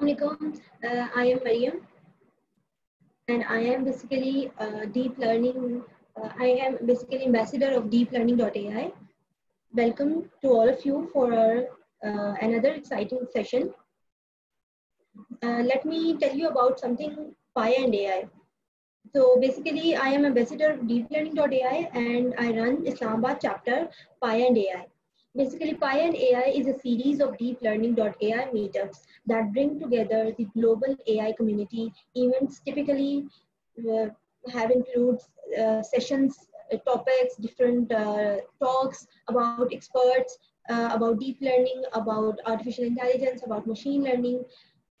Assalamualaikum. Uh, I am Mariam, and I am basically uh, deep learning. Uh, I am basically ambassador of deeplearning.ai. Welcome to all of you for our, uh, another exciting session. Uh, let me tell you about something Pi and AI. So basically, I am ambassador of deeplearning.ai, and I run Islamabad chapter Pi and AI. Basically, Pi and AI is a series of deep learning.ai meetups that bring together the global AI community. Events typically uh, have includes uh, sessions, uh, topics, different uh, talks about experts, uh, about deep learning, about artificial intelligence, about machine learning.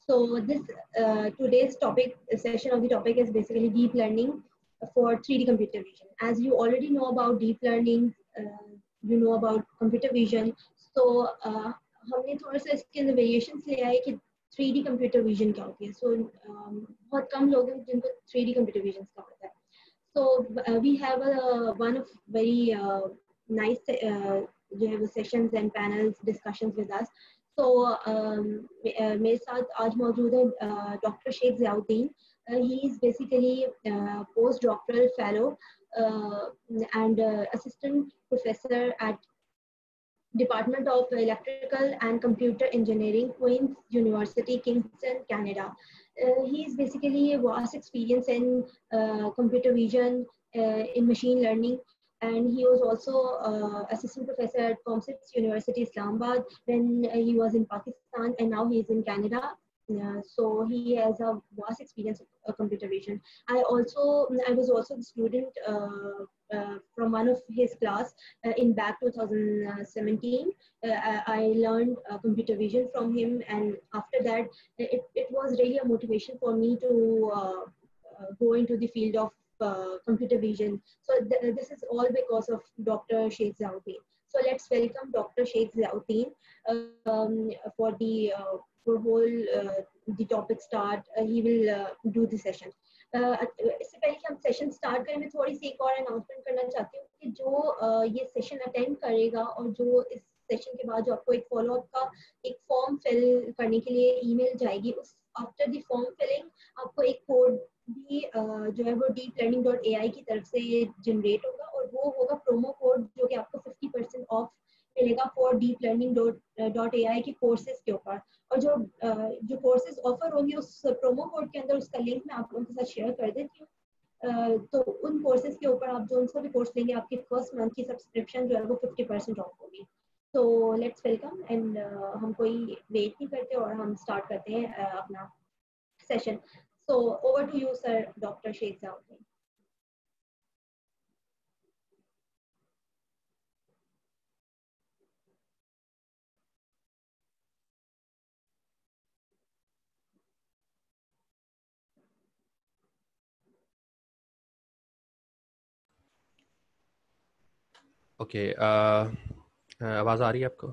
So this uh, today's topic session of the topic is basically deep learning for 3D computer vision. As you already know about deep learning, uh, you know about computer vision तो हमने थोड़ा सा इसके variation लिया है कि three D computer vision क्या होती है सो so, um, बहुत कम लोग हैं जिनको थ्री डी कंप्यूटर विजन का पता है so we have one of very nice जो है वो sessions and panels discussions with us तो मेरे साथ आज मौजूद है doctor Sheikh Ziauddin he is basically post doctoral fellow Uh, and uh, assistant professor at Department of Electrical and Computer Engineering, Queen's University, Kingston, Canada. Uh, he is basically a vast experience in uh, computer vision, uh, in machine learning, and he was also uh, assistant professor at Comsets University, Islamabad, when he was in Pakistan, and now he is in Canada so he has a vast experience of uh, computer vision. I also, I was also the student uh, uh, from one of his class uh, in back 2017. Uh, I, I learned uh, computer vision from him, and after that, it, it was really a motivation for me to go into the field of computer vision. So th this is all because of Dr. Sheikh Zaubey. So let's welcome Dr. Sheikh Zautin um, for the uh, for whole uh, the topic start. uh, he will uh, do the session. Uh, इससे पहले कि हम session start करें मैं थोड़ी सी एक और announcement करना चाहती हूँ कि जो uh, ये सेशन अटेंड करेगा और जो इस सेशन के बाद जो आपको एक फॉलोअप का एक फॉर्म फिल करने के लिए ईमेल जाएगी उस आफ्टर द फॉर्म फिलिंग आपको एक कोड भी जो है वो डीप लर्निंग डॉट ए की तरफ से ये जनरेट होगा और वो होगा प्रोमो कोड जो कि आपको फिफ्टी परसेंट ऑफ मिलेगा for deep learning dot A I के कोर्सेज के ऊपर और जो जो कोर्सेज ऑफर होंगे उस प्रोमो कोड के अंदर उसका लिंक मैं आप लोगों के साथ शेयर कर देती हूँ तो उन कोर्सेज के ऊपर आप जो उनका भी कोर्स लेंगे आपके फर्स्ट मंथ की सब्सक्रिप्शन जो है वो फिफ्टी परसेंट ऑफ होगी तो लेट्स वेलकम एंड हम कोई वेट नहीं करते और हम स्टार्ट करते हैं अपना session So over to you, sir, Dr. Sheikh Zawadi. Okay आवाज़ आ रही है आपको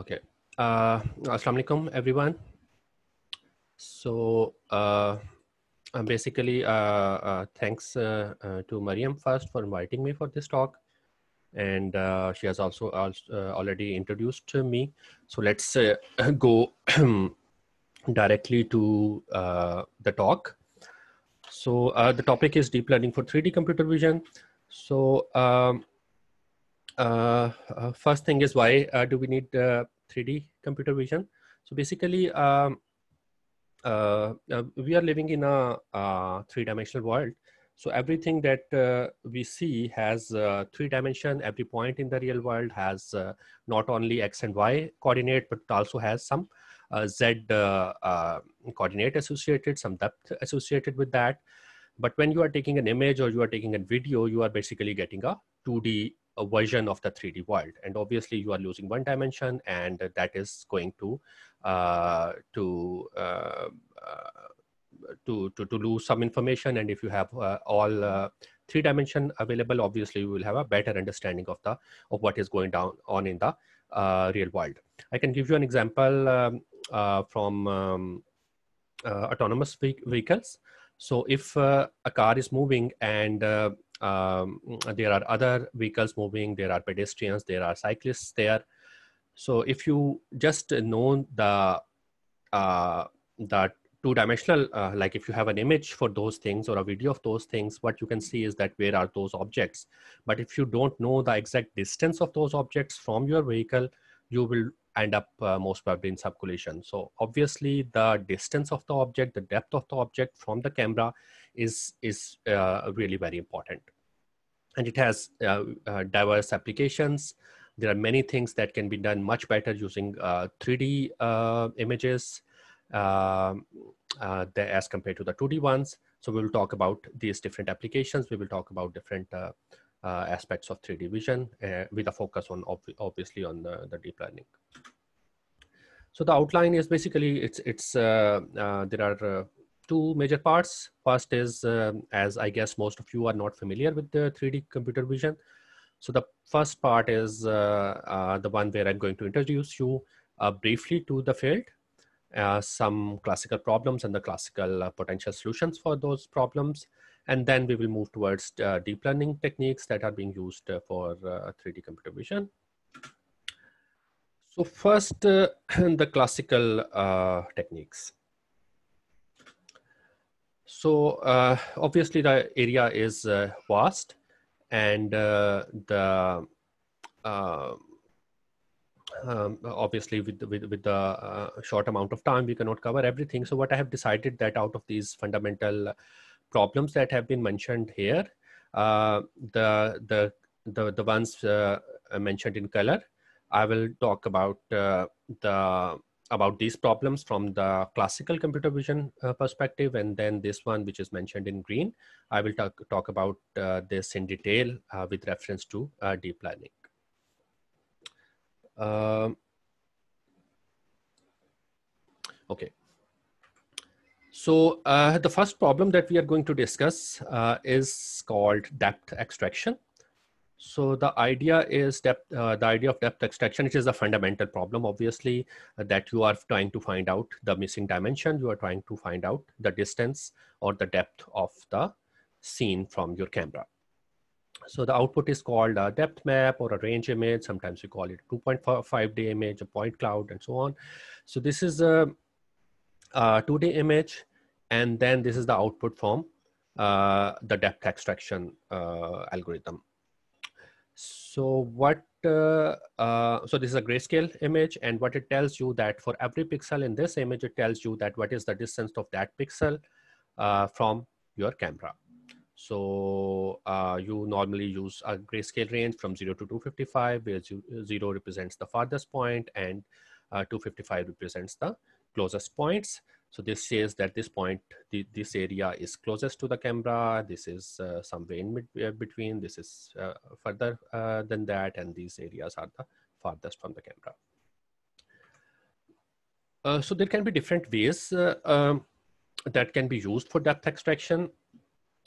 ओके uh, अस्सलाम वालेकुम everyone So uh, uh, basically, uh, uh, thanks uh, uh, to Mariam first for inviting me for this talk. And she has also already introduced me. So let's go directly to the talk. So the topic is deep learning for 3D computer vision. So um, first thing is why do we need 3D computer vision? So basically, um, uh, uh, we are living in a, a uh, three-dimensional world. So everything that uh, we see has three dimension. Every point in the real world has not only x and y coordinate, but also has some z coordinate associated, some depth associated with that. But when you are taking an image or you are taking a video, you are basically getting a 2D version of the 3D world. And obviously you are losing one dimension and that is going to, uh, to uh, uh, to, to, to lose some information. And if you have uh, all uh, three dimension available, obviously you will have a better understanding of the of what is going down on in the real world. I can give you an example um, from um, autonomous vehicles. So if uh, a car is moving and uh, um, there are other vehicles moving, there are pedestrians, there are cyclists there. So if you just know the uh, the two dimensional uh, like if you have an image for those things or a video of those things what you can see is that where are those objects but if you don't know the exact distance of those objects from your vehicle you will end up uh, most probably in subcollision so obviously the distance of the object the depth of the object from the camera is is uh, really very important and it has uh, uh, diverse applications there are many things that can be done much better using 3d uh, images um, uh, the, as compared to the 2D ones. So we will talk about these different applications. We will talk about different uh, uh, aspects of 3D vision with a focus on ob obviously on the, the deep learning so the outline is basically it's it's uh, uh, there are uh, two major parts first is um, as i guess most of you are not familiar with the 3d computer vision so the first part is the one where i'm going to introduce you briefly to the field uh, some classical problems and the classical uh, potential solutions for those problems. And then we will move towards uh, deep learning techniques that are being used for 3D computer vision. So first, the classical techniques. So uh, obviously the area is uh, vast and uh, the um, obviously with with, with the uh, short amount of time we cannot cover everything so what i have decided that out of these fundamental problems that have been mentioned here uh, the the the, the ones uh, uh mentioned in color i will talk about uh, the about these problems from the classical computer vision uh, perspective and then this one which is mentioned in green i will talk, talk about this in detail with reference to deep learning um, okay. So uh, the first problem that we are going to discuss uh, is called depth extraction. So the idea is depth, uh, the idea of depth extraction, which is a fundamental problem, obviously, uh, that you are trying to find out the missing dimension. You are trying to find out the distance or the depth of the scene from your camera. So the output is called a depth map or a range image. Sometimes we call it 2.5 day image, a point cloud and so on. So this is a, a two D image. And then this is the output from uh, the depth extraction uh, algorithm. So what, uh, uh, so this is a grayscale image and what it tells you that for every pixel in this image, it tells you that what is the distance of that pixel uh, from your camera. So uh, you normally use a grayscale range from 0 to 255, where uh, 0 represents the farthest point and uh, 255 represents the closest points. So this says that this point, this area is closest to the camera. This is uh, somewhere in uh, between. This is uh, further than that. And these areas are the farthest from the camera. so there can be different ways um, that can be used for depth extraction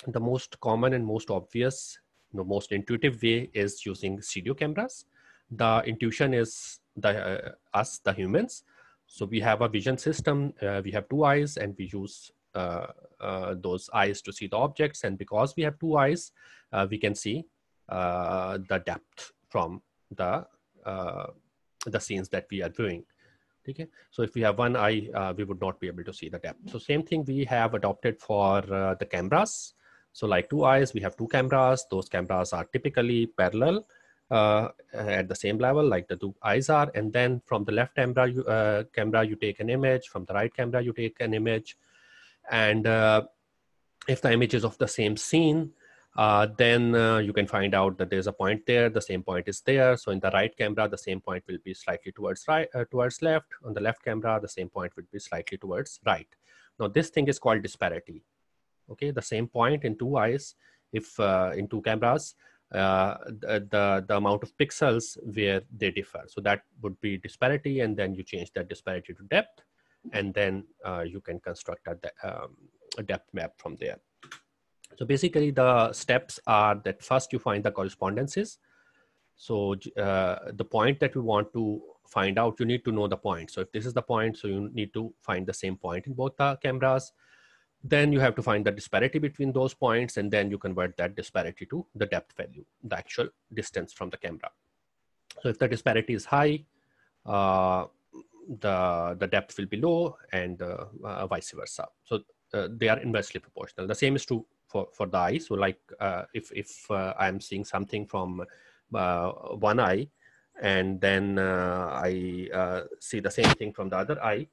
the most common and most obvious the most intuitive way is using studio cameras the intuition is the uh, us the humans so we have a vision system uh, we have two eyes and we use uh, uh those eyes to see the objects and because we have two eyes uh, we can see uh, the depth from the the scenes that we are viewing okay so if we have one eye we would not be able to see the depth so same thing we have adopted for the cameras so like two eyes, we have two cameras. Those cameras are typically parallel uh, at the same level, like the two eyes are. And then from the left camera, you, uh, camera, you take an image. From the right camera, you take an image. And uh, if the image is of the same scene, uh, then uh, you can find out that there's a point there. The same point is there. So in the right camera, the same point will be slightly towards right, uh, towards left. On the left camera, the same point would be slightly towards right. Now this thing is called disparity okay the same point in two eyes if uh, in two cameras uh, the the amount of pixels where they differ so that would be disparity and then you change that disparity to depth and then uh, you can construct a, de um, a depth map from there so basically the steps are that first you find the correspondences so uh, the point that we want to find out you need to know the point so if this is the point so you need to find the same point in both the cameras then you have to find the disparity between those points and then you convert that disparity to the depth value, the actual distance from the camera. So if the disparity is high, uh, the, the depth will be low and uh, uh, vice versa. So uh, they are inversely proportional. The same is true for, for the eye. So like uh, if, if uh, I'm seeing something from one eye and then I see the same thing from the other eye,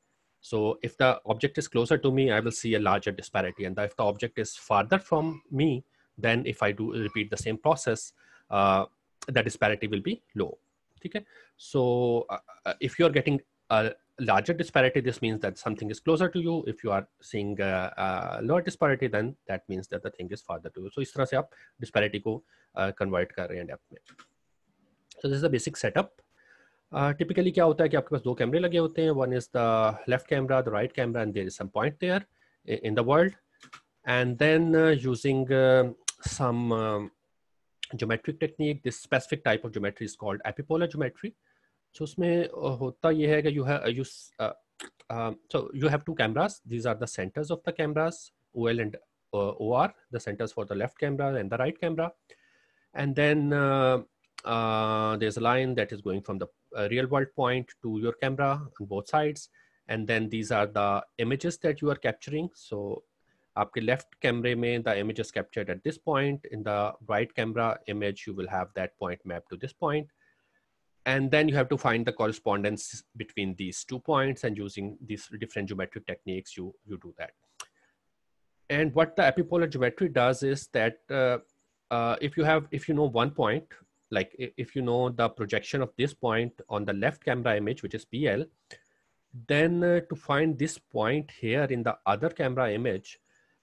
so if the object is closer to me, I will see a larger disparity. And if the object is farther from me, then if I do repeat the same process, uh, the disparity will be low. Okay. So uh, uh if you're getting a larger disparity, this means that something is closer to you. If you are seeing a, a lower disparity, then that means that the thing is farther to you. So is तरह से आप disparity को uh, convert कर रहे हैं depth में. So this is the basic setup. Typically uh, क्या होता है कि आपके पास दो कैमरे लगे होते हैं one is the left camera the right camera and there is some point there in the world and then using some geometric technique this specific type of geometry is called epipolar geometry so उसमें uh, होता यह है कि you है so you have two cameras these are the centres of the cameras O L and O R the centres for the left camera and the right camera and then there is line that is going from the a real world point to your camera on both sides and then these are the images that you are capturing so आपके left कैमरे में the image is captured at this point. In the right camera image, you will have that point to to this point, and then you have to find the correspondence between these two points and using these different geometric techniques you you do that and what the epipolar geometry does is that uh, uh, if you have if you know one point like if you know the projection of this point on the left camera image, which is PL, then uh, to find this point here in the other camera image,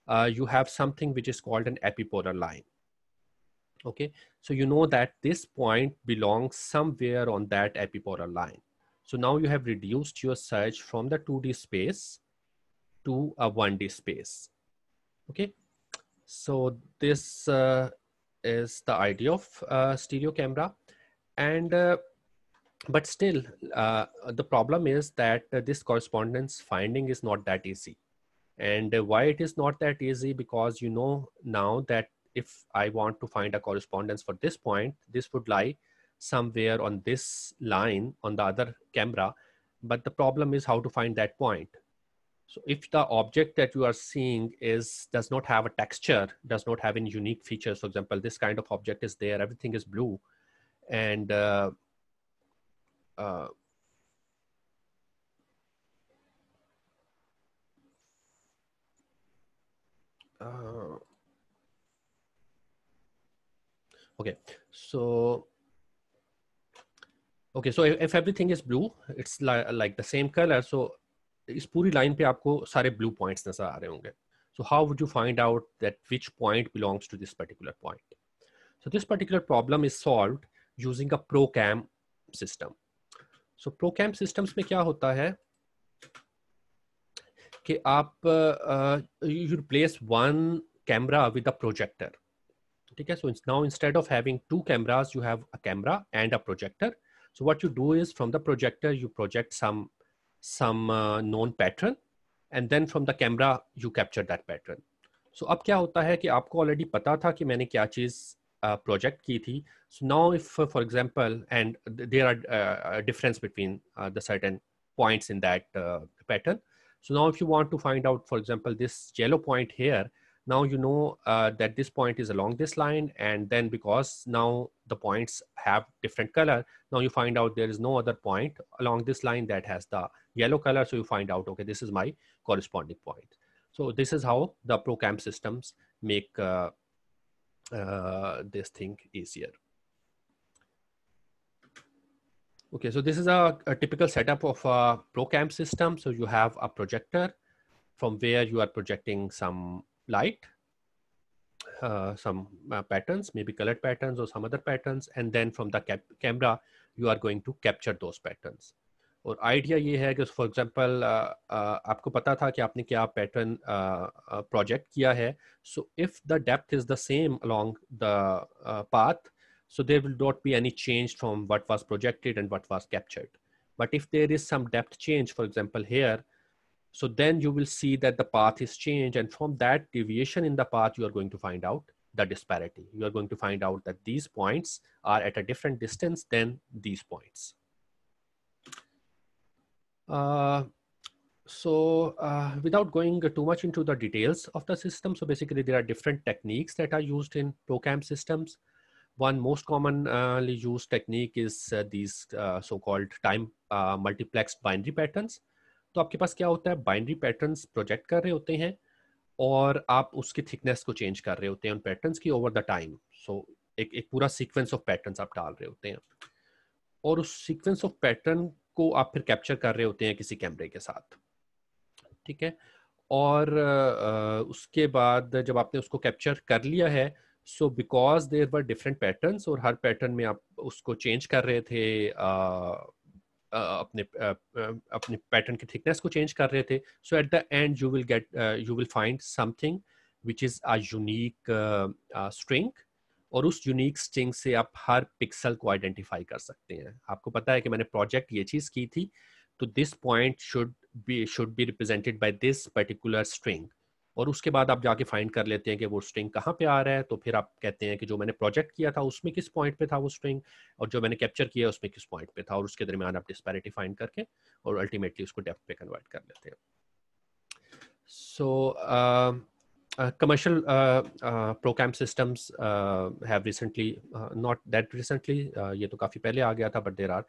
uh, you have something which is called an epipolar line. Okay, so you know that this point belongs somewhere on that epipolar line. So now you have reduced your search from the 2D space to a 1D space. Okay, so this uh, is the idea of uh, stereo camera and uh, but still uh, the problem is that uh, this correspondence finding is not that easy and uh, why it is not that easy because you know now that if i want to find a correspondence for this point this would lie somewhere on this line on the other camera but the problem is how to find that point so if the object that you are seeing is does not have a texture, does not have any unique features, for example, this kind of object is there, everything is blue, and uh, uh, uh, okay, so okay, so if, if everything is blue, it's li like the same color, so इस पूरी line पे आपको सारे blue point नजर आ रहे होंगे so how would you find out that which point belongs to this particular point so this particular problem is solve using a procam system so procam systems में क्या होता है कि आप you replace one camera with a projector ठीक है so now instead of having two cameras you have a camera and a projector so what you do is from the projector you project some some uh, known pattern and then from the camera you capture that pattern so ab kya hota hai ki aapko already pata tha ki maine kya project ki so now if uh, for example and there are uh, a difference between uh, the certain points in that pattern so now if you want to find out for example this yellow point here now you know uh, that this point is along this line and then because now the points have different color now you find out there is no other point along this line that has the yellow color so you find out okay this is my corresponding point so this is how the procam systems make uh, uh, this thing easier okay so this is a, a typical setup of a procam system so you have a projector from where you are projecting some light, uh, some uh, patterns, maybe colored patterns or some other patterns, and then from the camera, you are going to capture those patterns. Or idea ये है कि for example uh, uh, आपको पता था कि आपने क्या uh, project project किया है so if the depth is the same along the path, so there will not be any change from what was projected and what was captured. But if there is some depth change, for example, here, so then you will see that the path is changed. And from that deviation in the path, you are going to find out the disparity. You are going to find out that these points are at a different distance than these points. Uh, so uh, without going too much into the details of the system, so basically there are different techniques that are used in ProCam systems. One most commonly used technique is uh, these uh, so-called time uh, multiplexed binary patterns. तो आपके पास क्या होता है boundary pattern project कर रहे होते हैं और आप उसकी थिकनेस को चेंज कर रहे होते हैं उन पैटर्न्स की ओवर द टाइम सो एक एक पूरा सीक्वेंस ऑफ पैटर्न आप डाल रहे होते हैं और उस सीक्वेंस ऑफ पैटर्न को आप फिर कैप्चर कर रहे होते हैं किसी कैमरे के साथ ठीक है और uh, उसके बाद जब आपने उसको कैप्चर कर लिया है so because there were different patterns और हर पैटर्न में आप उसको चेंज कर रहे थे uh, अपने अपने पैटर्न की थिकनेस को चेंज कर रहे थे so at the end you will get you will find something which is a unique string और उस यूनिक स्ट्रिंग से आप हर पिक्सल को आइडेंटिफाई कर सकते हैं आपको पता है कि मैंने प्रोजेक्ट ये चीज़ की थी तो this point should be should be represented by this particular string और उसके बाद आप जाके फाइंड कर लेते हैं कि वो स्ट्रिंग कहाँ पे आ रहा है तो फिर आप कहते हैं कि जो मैंने प्रोजेक्ट किया था उसमें किस पॉइंट पे था वो स्ट्रिंग और जो मैंने कैप्चर किया उसमें किस पॉइंट पे था और उसके दरमियान आप डिस्पैरिटी फाइंड करके और अल्टीमेटली उसको डेप्थ पे कन्वर्ट कर लेते हैं so commercial program systems have recently not that recently ये तो काफी पहले आ गया था, there are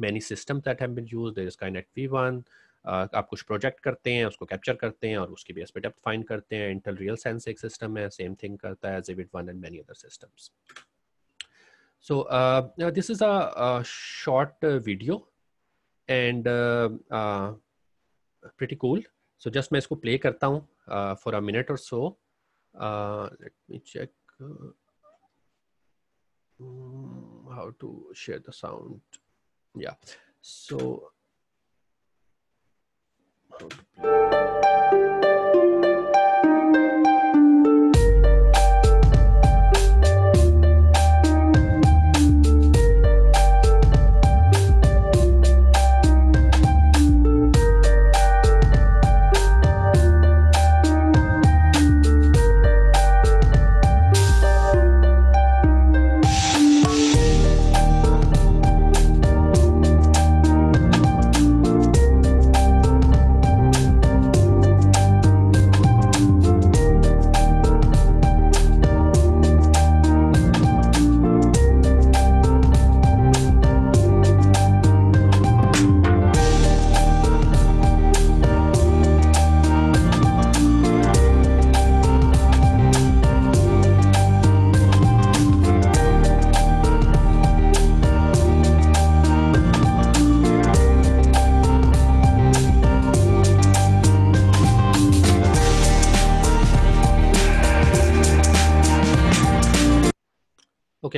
many system that have have use there is Kinect Kinet one आप कुछ प्रोजेक्ट करते हैं उसको कैप्चर करते हैं और उसके बेस पे डेप्थ फाइंड करते हैं इंटेल रियल सेंस एक सिस्टम है सेम थिंग करता है Zivid one and many other systems so this is a short video and pretty cool so just मैं इसको प्ले करता हूँ फॉर अ मिनट और so let me check how to share the sound या so Okay.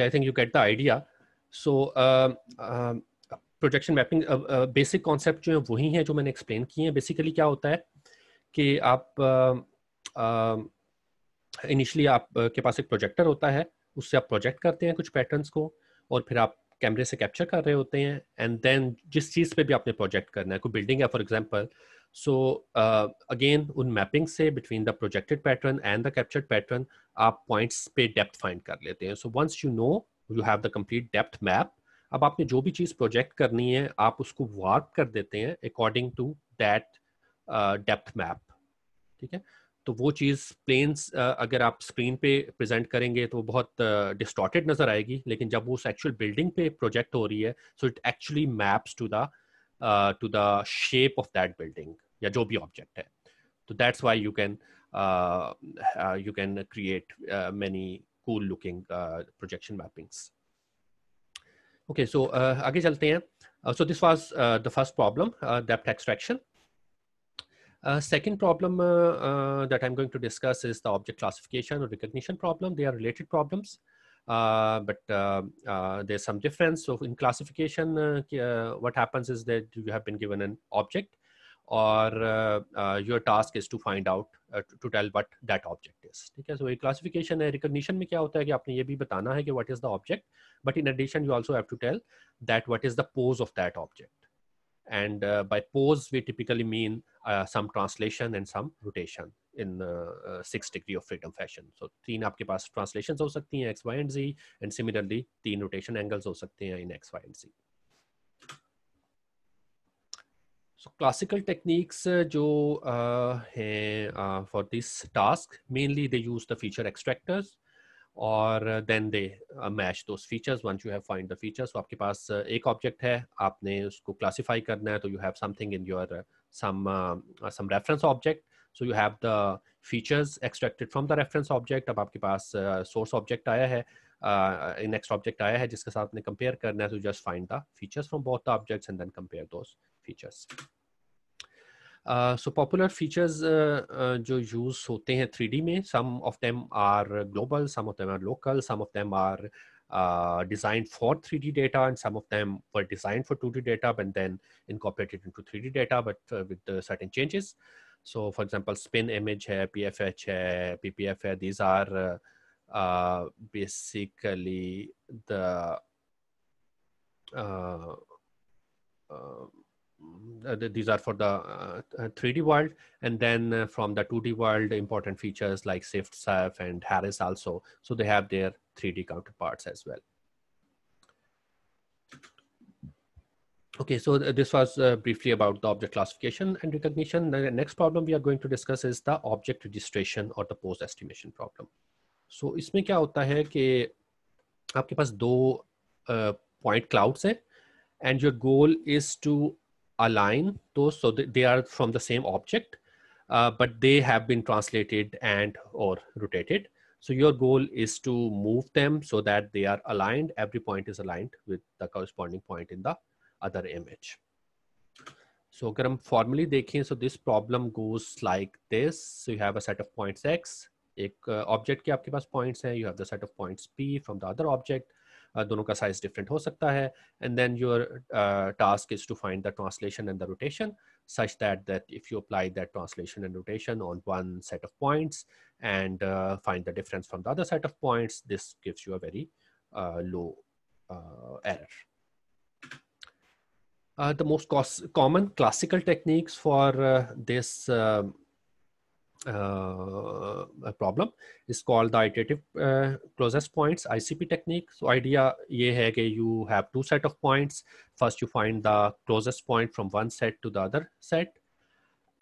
okay, I think you get the idea. So uh, uh, projection mapping basic concept जो है वही हैं जो मैंने एक्सप्लेन किए हैं बेसिकली क्या होता है कि आप इनिशली uh, uh आप uh, के पास एक प्रोजेक्टर होता है उससे आप प्रोजेक्ट करते हैं कुछ पैटर्न्स को और फिर आप कैमरे से कैप्चर कर रहे होते हैं एंड देन जिस चीज़ पे भी आपने प्रोजेक्ट करना है कोई बिल्डिंग है for example so again uh, उन मैपिंग से between the projected pattern and the captured pattern आप पॉइंट्स पे डेप्थ फाइंड कर लेते हैं. So once you know you have the complete depth map अब आपने जो भी चीज़ प्रोजेक्ट करनी है आप उसको वार्प कर देते हैं according to that depth map ठीक है तो वो चीज़ प्लेन्स uh, अगर आप स्क्रीन पे प्रेजेंट करेंगे तो बहुत डिस्टॉर्टेड uh, नज़र आएगी लेकिन जब वो उस एक्चुअल बिल्डिंग पे प्रोजेक्ट हो रही है so it actually maps to the Uh, to the shape of that building yeah job object so that's why you can uh, uh, you can create many cool looking projection mappings okay so uh, uh, so this was the first problem depth extraction second problem that I'm going to discuss is the object classification or recognition problem. They are related problems uh, but uh, uh, there's some difference. So in classification, uh, uh, what happens is that you have been given an object or uh, uh your task is to find out, to tell what that object is. Okay, so in classification and recognition, mein kya hota hai ki aapne ye bhi batana hai ki what is the object, but in addition, you also have to tell that what is the pose of that object and uh, by pose we typically mean uh, some translation and some rotation in six degree of freedom fashion so तीन आपके पास translation हो सकती हैं X Y and Z and similarly तीन rotation angles हो सकते हैं in X Y and Z so classical techniques जो हैं for this task mainly they use the feature extractors और then they match those features once you have find the features आपके पास एक ऑब्जेक्ट है आपने उसको क्लासिफाई करना है तो you have something in your some some reference object so you have the features extracted from the reference object ab aapke paas uh, source object aaya hai in next object aaya hai jiske sath ne compare karna hai just find the features from both the objects and then compare those features so popular features uh, uh, jo use hote 3d mein some of them are global some of them are local some of them are designed for 3D data and some of them were designed for 2D data and then incorporated into 3D data but uh, with uh, certain changes. So, for example, spin image है, PFH PPF These are uh, basically the uh, uh, these are for the uh, 3D uh, world. And then uh, from the 2D world, important features like SIFT, SAF, and Harris also. So they have their 3D counterparts as well. Okay, so this was uh, briefly about the object classification and recognition. The next problem we are going to discuss is the object registration or the pose estimation problem. So इसमें क्या होता है कि आपके पास दो point clouds हैं and your goal is to align दो so they are from the same object but they have been translated and or rotated. So your goal is to move them so that they are aligned. Every point is aligned with the corresponding point in the other image. So if formally देखें, so this problem goes like this. So you have a set of points x, एक object uh, के आपके पास points हैं you have the set of points P from the other object दोनों का size different हो सकता है and then your task is to find the translation such that that if you apply that translation and rotation on one set of points and uh, find the difference from the other set of points, this gives you a very uh, low uh, error uh, the most cost- common classical techniques for uh, this uh, uh problem is called the iterative uh, closest points icp technique so idea ye hai ke you have two set of points first you find the closest point from one set to the other set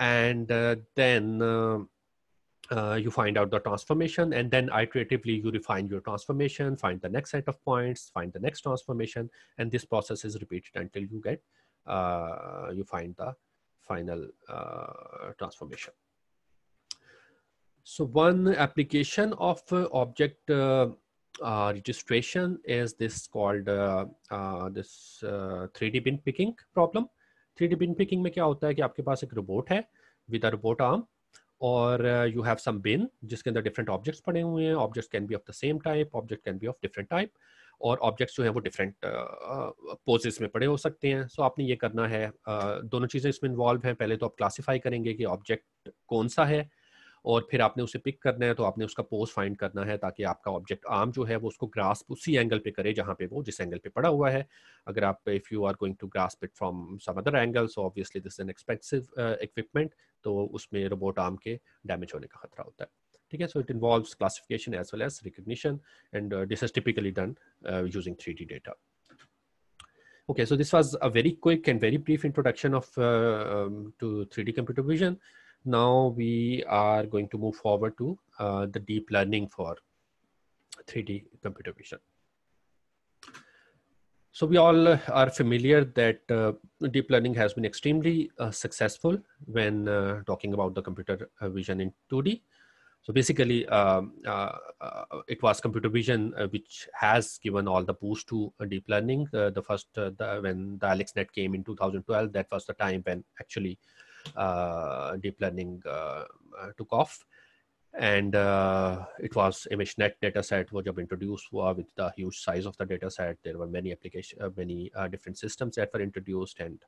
and uh, then uh, you find out the transformation and then iteratively you refine your transformation, find the next set of points, find the next transformation, and this process is repeated until you get uh, you find the final uh, transformation. So one application of uh, object uh, uh, registration is this called uh, uh, this uh, 3D bin picking problem. 3D bin picking mein में क्या होता है कि आपके पास एक robot है with a robot arm और यू हैव सम बिन जिसके अंदर डिफरेंट ऑब्जेक्ट्स पड़े हुए हैं objects can be of the same type object can be of different type और ऑब्जेक्ट्स जो हैं वो डिफरेंट पोजेस में पड़े हो सकते हैं सो so, आपने ये करना है दोनों चीज़ें इसमें इन्वॉल्व हैं पहले तो आप क्लासीफाई करेंगे कि ऑब्जेक्ट कौन सा है और फिर आपने उसे पिक करना है तो आपने उसका पोज फाइंड करना है ताकि आपका ऑब्जेक्ट आर्म जो है वो उसको ग्रास्प उसी एंगल पे करे जहाँ पे वो जिस एंगल पे पड़ा हुआ है अगर आप if you are going to grasp it from some other angle so obviously this an expensive equipment तो उसमें रोबोट आर्म के डैमेज होने का खतरा होता है Okay, so it involves classification as well as recognition, and uh, this is typically done uh, using 3D data. Okay, so this was a very quick and very brief introduction of uh, um, to 3D computer vision. Now we are going to move forward to uh, the deep learning for 3D computer vision. So we all are familiar that uh, deep learning has been extremely uh, successful when uh, talking about the computer uh, vision in 2D. So basically, um, uh, uh, it was computer vision uh, which has given all the boost to deep learning. the first the, when the AlexNet came in 2012, that was the time when actually deep learning took off and uh, it was ImageNet dataset which was introduced uh, with the huge size of the dataset. There were many application, uh, many different systems that were introduced and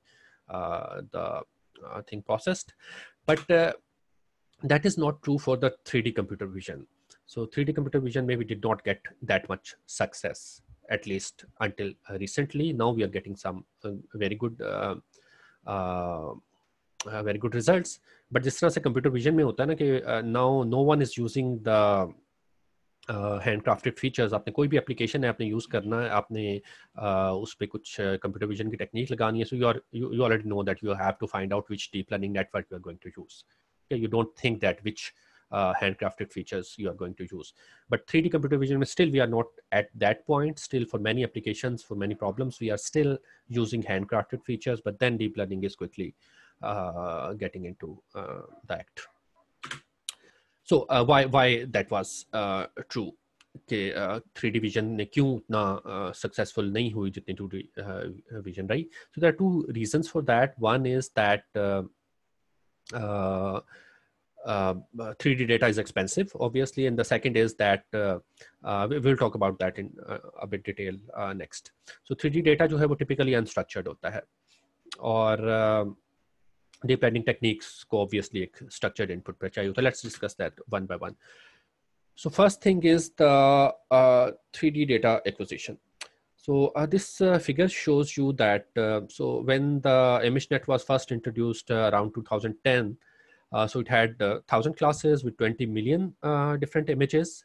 the thing processed. But that is not true for the 3D computer vision. So 3D computer vision maybe did not get that much success, at least until uh, recently. Now we are getting some uh, very good uh, very good results. But this is a computer vision. Mein hota na now no one is using the handcrafted features. Aapne koi bhi application hai, aapne use karna you, are, you, you already know that you have to find out which deep learning network you are going to use you don't think that which uh, handcrafted features you are going to use. But 3D computer vision, still we are not at that point. Still for many applications, for many problems, we are still using handcrafted features, but then deep learning is quickly uh, getting into uh, the act. So uh, why, why that was uh, true? कि three D vision ने क्यों उतना successful uh, नहीं हुई जितनी to D vision रही so there two reasons for that one is that uh, uh, 3D data is expensive, obviously. And the second is that uh, uh we'll talk about that in uh, a bit detail uh, next. So 3D data जो है typically unstructured होता deep learning techniques go obviously structured input पे let Let's discuss that one by one. So first thing is the 3D data acquisition. So uh, this uh, figure shows you that, uh, so when the ImageNet was first introduced uh, around 2010, uh, so it had 1,000 uh, classes with 20 million different images,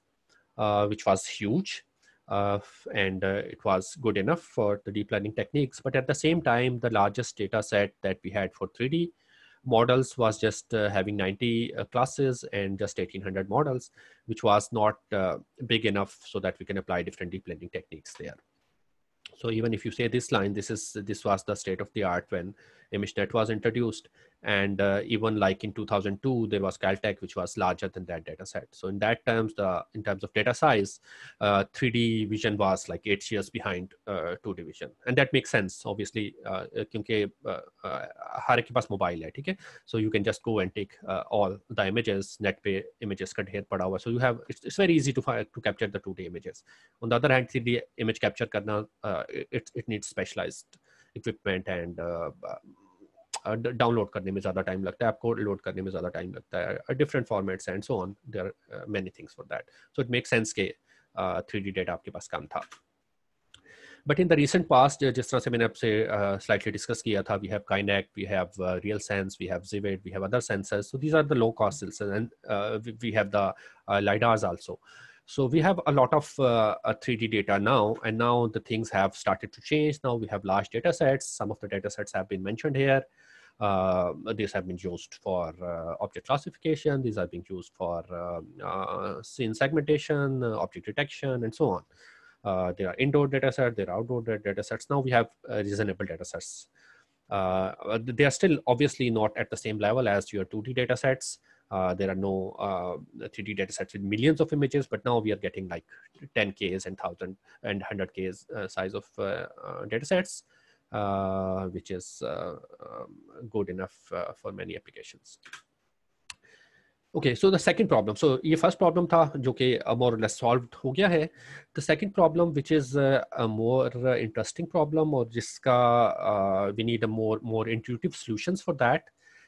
which was huge. and it was good enough for the deep learning techniques. But at the same time, the largest data set that we had for 3D models was just having 90 classes and just 1800 models, which was not big enough so that we can apply different deep learning techniques there so even if you say this line this is this was the state of the art when ImageNet was introduced. And uh, even like in 2002, there was Caltech, which was larger than that data set. So in that terms, the in terms of data size, uh, 3D vision was like eight years behind 2D uh, vision. And that makes sense, obviously, because uh, uh, uh pass mobile hai, So you can just go and take all the images, net pay images contained per hour. So you have, it's, it's very easy to, to capture the 2D images. On the other hand, 3D image capture karna, it, it needs specialized equipment and download करने में ज़्यादा time लगता है आपको load करने में ज़्यादा time लगता है different formats and so on there many things for that so it make sense के थ्री डी डेटा आपके पास कम था but in the recent past जिस तरह से मैंने आपसे स्लाइटली uh, डिस्कस किया था we have Kinect we have RealSense we have Zivid we have other sensors so these are the low cost sensors and we have the lidars also So we have a lot of uh, 3D data now, and now the things have started to change. Now we have large data sets. Some of the data sets have been mentioned here. Uh, these have been used for uh, object classification. These are being used for um, uh, scene segmentation, uh, object detection, and so on. Uh, there are indoor data sets, there are outdoor data sets. Now we have reasonable data sets. they are still obviously not at the same level as your 2D data sets, uh, there are no uh, 3D data sets with millions of images, but now we are getting like 10Ks and 1000 and 100Ks uh, size of uh, uh, data sets, uh, which is um, good enough for many applications. Okay, so the second problem. So the first problem था जो कि more or less solved हो गया है. The second problem, which is a more interesting problem और जिसका we need a more more intuitive solutions for that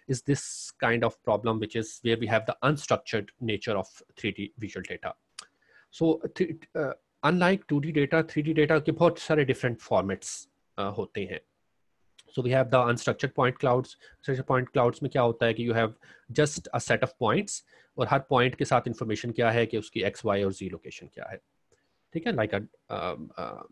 is this kind of problem, which is where we have the unstructured nature of 3D visual data. So uh, unlike 2D data, 3D data के बहुत सारे different formats uh, So we have the unstructured point clouds. Such point clouds में क्या you have just a set of points or her point के साथ information क्या है कि x, y or z location क्या है. like a um, um,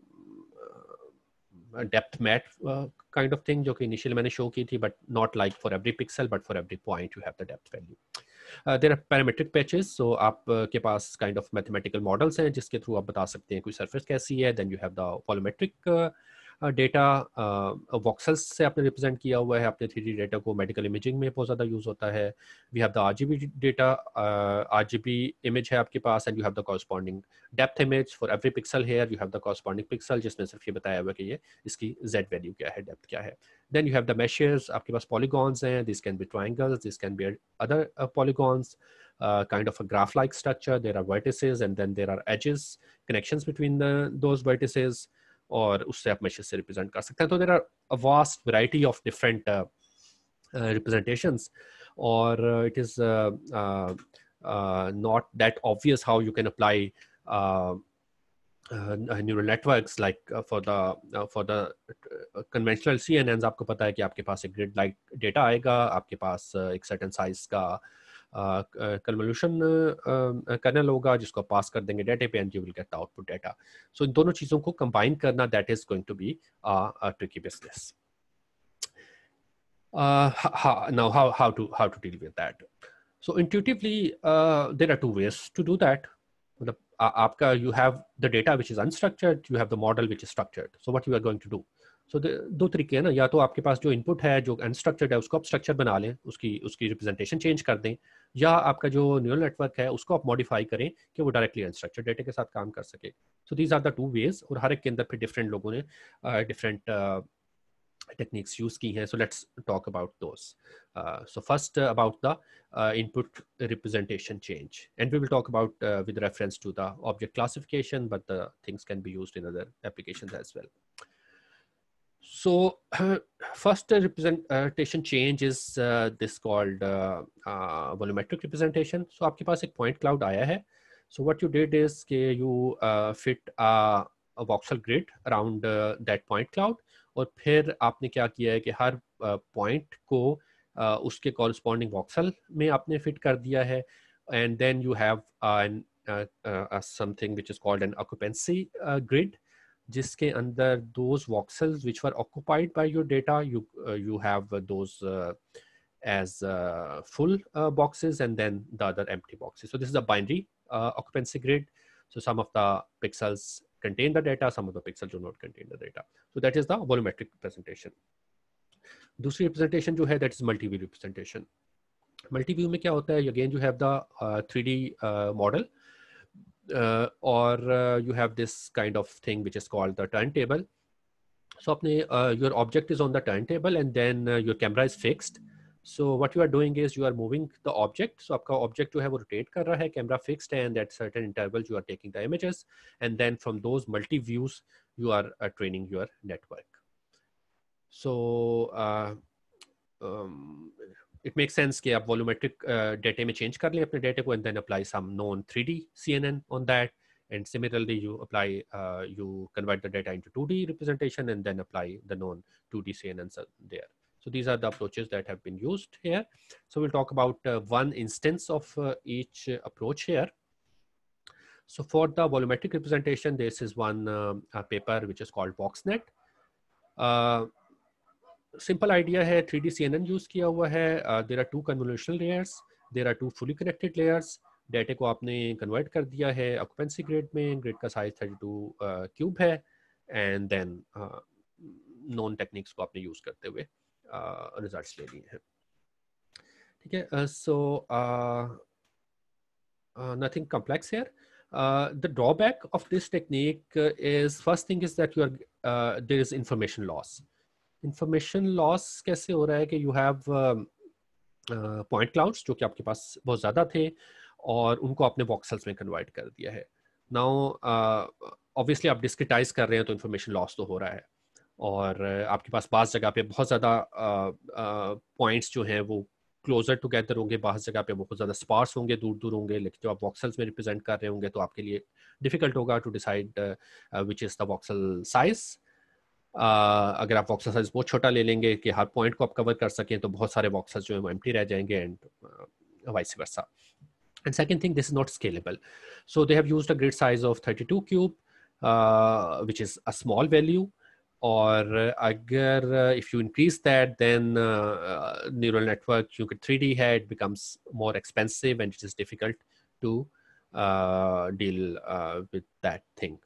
uh, depth map uh, kind of thing जो कि इनिशियल मैंने शो की थी but not like for every pixel but for every point you have the depth value there are parametric patches so आपके पास kind of mathematical models हैं जिसके through आप बता सकते हैं कोई सर्फेस कैसी है then you have the volumetric data voxels से आपने रिप्रेजेंट किया हुआ है आपने थ्री डेटा को मेडिकल इमेजिंग में बहुत ज़्यादा यूज़ होता है we have the R G B data R G image है आपके पास and you have the corresponding depth image for every pixel here you have the corresponding pixel जिसमें सिर्फ ये बताया हुआ कि ये इसकी जेड वैल्यू क्या है डेप्थ क्या है then you have the meshes आपके पास पॉलीगॉन्स हैं this can be triangles this can be other polygons uh, kind of a graph like structure there are vertices and then there are edges connections between the, those vertices और उससे आप machine से represent कर सकते हैं तो there are a vast variety of different representations और it is not that obvious how you can apply neural uh, like for the for the conventional C आपको पता है कि आपके पास एक ग्रिड लाइक डेटा आएगा आपके पास uh, एक सर्टन साइज का कन्वल्यूशन कर्नल होगा जिसको पास कर देंगे डेटा पे and you will get output data so इन दोनों चीजों को कंबाइन करना that is going to be tricky business now how how to how to deal with that so intuitively there are two ways to do that मतलब आपका you have the data which is unstructured you have the model which is structured so what you are going to do so so दो तरीके हैं ना या तो आपके पास जो इनपुट है जो अनस्ट्रक्चर्ड है उसको आप स्ट्रक्चर बना लें उसकी उसकी रिप्रेजेंटेशन चेंज कर दें या आपका जो न्यूरल नेटवर्क है उसको आप मॉडिफाई करें कि वो डायरेक्टली अनस्ट्रक्चर्ड डेटा के साथ काम कर सके so these are the two ways और हर एक के अंदर फिर डिफरेंट लोगों ने डिफरेंट टेक्निक्स यूज़ की हैं so let's talk about those so first about the input representation change and we will talk about with reference to the object classification but the things can be use in other application as well so uh, first representation change is uh, this called uh, uh, volumetric representation so aapke paas ek point cloud aaya hai so what you did is ke you uh, fit a, a voxel grid around uh, that point cloud aur phir aapne kya kiya hai ke har uh, point ko uh, uske corresponding voxel mein aapne fit kar diya hai and then you have uh, an uh, uh, something which is called an occupancy uh, grid uh, जिसके अंदर those voxels which were occupied by your data you uh, you have those uh, as uh, full boxes and then the other empty boxes so this is a binary occupancy grid so some of the pixels contain the data some of the pixels do not contain the data so that is the volumetric presentation दूसरी representation जो है that is multi-view representation multi-view में क्या होता है again you have the uh, 3D uh, model uh, or uh, you have this kind of thing which is called the turntable. So uh, your object is on the turntable and then uh, your camera is fixed. So what you are doing is you are moving the object. So your object you have rotate kar raha hai, camera fixed and at certain intervals you are taking the images and then from those multi views you are uh, training your network. So uh, um, it makes sense that you volumetric uh, data may change Karli, लें data and then apply some known 3D CNN on that and similarly you apply uh, you convert the data into 2D representation and then apply the known 2D CNNs there. So these are the approaches that have been used here. So we'll talk about uh, one instance of uh, each approach here. So for the volumetric representation, this is one uh, uh, paper which is called BoxNet. Uh, simple idea है three D C N N use किया हुआ है there are two convolutional layers there are two fully connected layers डेटे को आपने convert कर दिया है ऑक्यूपेंसी ग्रेड में ग्रेड का साइज थर्टी टू क्यूब है एंड देन नॉन टेक्निक्स को आपने यूज़ करते हुए रिजल्ट्स uh, ले लिए हैं ठीक है so nothing complex here the drawback of this technique is first thing is that you are there is information loss information loss कैसे हो रहा है कि यू हैव पॉइंट क्लाउड्स जो कि आपके पास बहुत ज़्यादा थे और उनको आपने वॉक्सल्स में कन्वर्ट कर दिया है नाउ ऑब्वियसली uh, आप डिस्क्रिटाइज कर रहे हैं तो इन्फॉर्मेशन लॉस तो हो रहा है और uh, आपके पास बास जगह पे बहुत ज़्यादा पॉइंट्स uh, uh जो हैं वो क्लोजर टुगेदर होंगे बाहर जगह पे बहुत ज़्यादा स्पार्स होंगे दूर दूर होंगे लेकिन जो आप वॉक्सल्स में रिप्रेजेंट कर रहे होंगे तो आपके लिए डिफिकल्ट होगा to decide which is the voxel size uh, अगर आप बॉक्सर साइज बहुत छोटा ले लेंगे कि हर पॉइंट को आप कवर कर सकें तो बहुत सारे बॉक्सर जो है वो एम्प्टी रह जाएंगे and vice versa and second thing this is not scalable so they have use a grid size of thirty two cube which is a small value और अगर if you increase that then neural network क्योंकि three D है it becomes more expensive and it is difficult to deal with that thing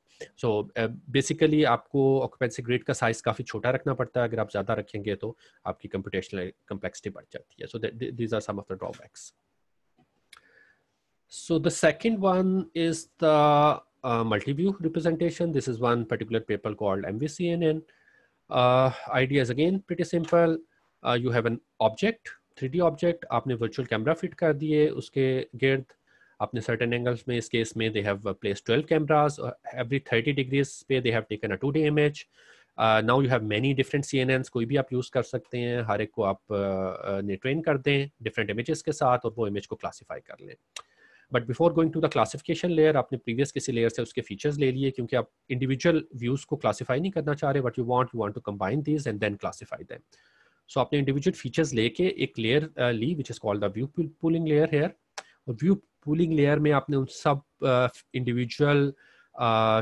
so so, basically uh, आपको occupancy grid का size काफ़ी छोटा रखना पड़ता है अगर आप ज़्यादा रखेंगे तो आपकी कंप्यूटेशनल कम्प्लेक्सिटी बढ़ जाती है so these are some drawbacks so the second one is the multiview representation this is one particular paper called M V C N N idea is again pretty simple you have an object three D object आपने virtual camera fit कर दिए उसके गिर्द uh, अपने certain angles में इस case में they have place 12 cameras every 30 degrees पे they have taken a 2D image now you have many different C कोई भी आप यूज़ कर सकते हैं हर एक को आप uh, uh, ने ट्रेन कर दें डिफरेंट इमेजेस के साथ और वो इमेज को क्लासीफाई कर लें but before going to the classification layer आपने प्रीवियस किसी लेयर से उसके फीचर्स ले लिए क्योंकि आप इंडिविजुअल व्यूज़ को क्लासीफाई नहीं करना चाह रहे but you want you want to combine these and then classify them so आपने इंडिविजुअल फीचर्स लेके एक लेयर uh, ली which is called the view pooling layer here और व्यू पूलिंग लेयर में आपने उन सब इंडिविजुअल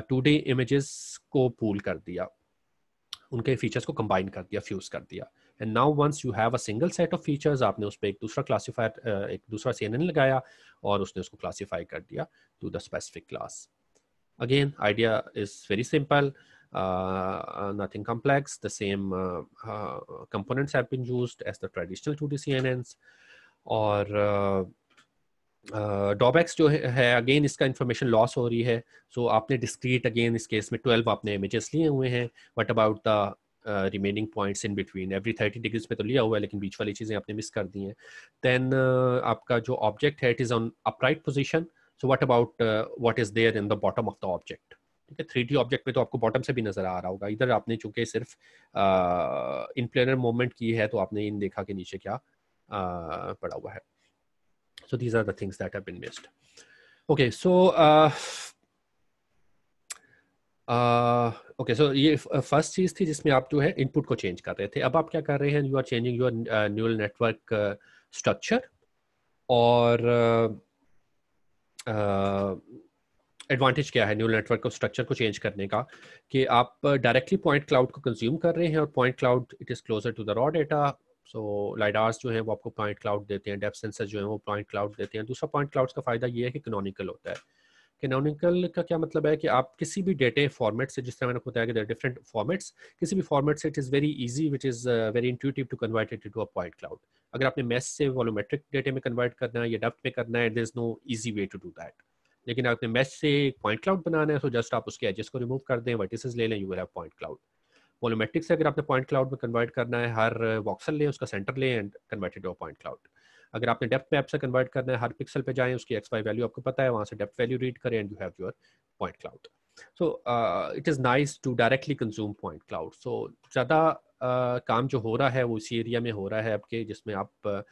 टू डे इमेजेस को पूल कर दिया उनके फीचर्स को कंबाइन कर दिया फ्यूज कर दिया and now once you have a single set of features आपने उस पर एक दूसरा क्लासीफायर uh, एक दूसरा सी लगाया और उसने उसको क्लासीफाई कर दिया to the specific class again idea is very simple nothing complex the same components uh, uh, components have been used as the traditional 2d cnns drawbacks जो है अगेन इसका इन्फॉर्मेशन लॉस हो रही है सो so, आपने discrete again इस case में twelve आपने इमेजेस लिए हुए हैं what about the remaining points in between every thirty degrees में तो लिया हुआ है लेकिन बीच वाली चीज़ें आपने मिस कर दी हैं दैन uh, आपका जो ऑब्जेक्ट है it is on upright position so what about what is there in the bottom of the object ठीक है थ्री डी ऑब्जेक्ट में तो आपको बॉटम से भी नजर आ रहा होगा इधर आपने चूंकि सिर्फ इन प्लेनर मूवमेंट की है तो आपने इन देखा कि नीचे क्या uh, पड़ा हुआ है So these are the things that have been missed. Okay, so uh, okay uh, so ये फर्स्ट uh, चीज थी जिसमें आप जो है इनपुट को चेंज कर रहे थे अब आप क्या कर रहे हैं you are changing your neural network structure और एडवांटेज uh, uh क्या है न्यूरल नेटवर्क को स्ट्रक्चर को चेंज करने का कि आप डायरेक्टली पॉइंट क्लाउड को कंज्यूम कर रहे हैं और point cloud it is closer to the raw data so so, lidars जो है वो आपको पॉइंट क्लाउड देते हैं डेप सेंसर जो है वो पॉइंट क्लाउड देते हैं दूसरा पॉइंट क्लाउड्स का फ़ायदा ये है कि कैनोनिकल होता है कैनोनिकल का क्या मतलब है कि आप किसी भी डेटे फॉर्मेट से जिस तरह मैंने बताया कि डिफरेंट फॉर्मेट्स किसी भी फॉर्मेट से it is very easy which is very intuitive to convert it to a point cloud अगर आपने मैस से वॉलोमेट्रिक डेटे में कन्वर्ट करना है या डेप्थ में करना है there is no easy way to do that लेकिन आपने मैस से पॉइंट क्लाउड बनाना है तो जस्ट आप उसके एजेस को रिमूव कर दें वर्टिसेस ले लें you have point cloud volumetric से अगर आपने पॉइंट क्लाउड में कन्वर्ट करना है हर वॉक्सल लें उसका सेंटर लें एंड कन्वर्टेड हो पॉइंट क्लाउड अगर आपने डेप्थ मैप से कन्वर्ट करना है हर पिक्सल पे जाएं उसकी एक्स वाई वैल्यू आपको पता है वहाँ से डेप्थ वैल्यू रीड करें and you have your point cloud so it is nice to directly consume point cloud so ज़्यादा uh, काम जो हो रहा है वो इसी एरिया में हो रहा है आपके जिसमें आप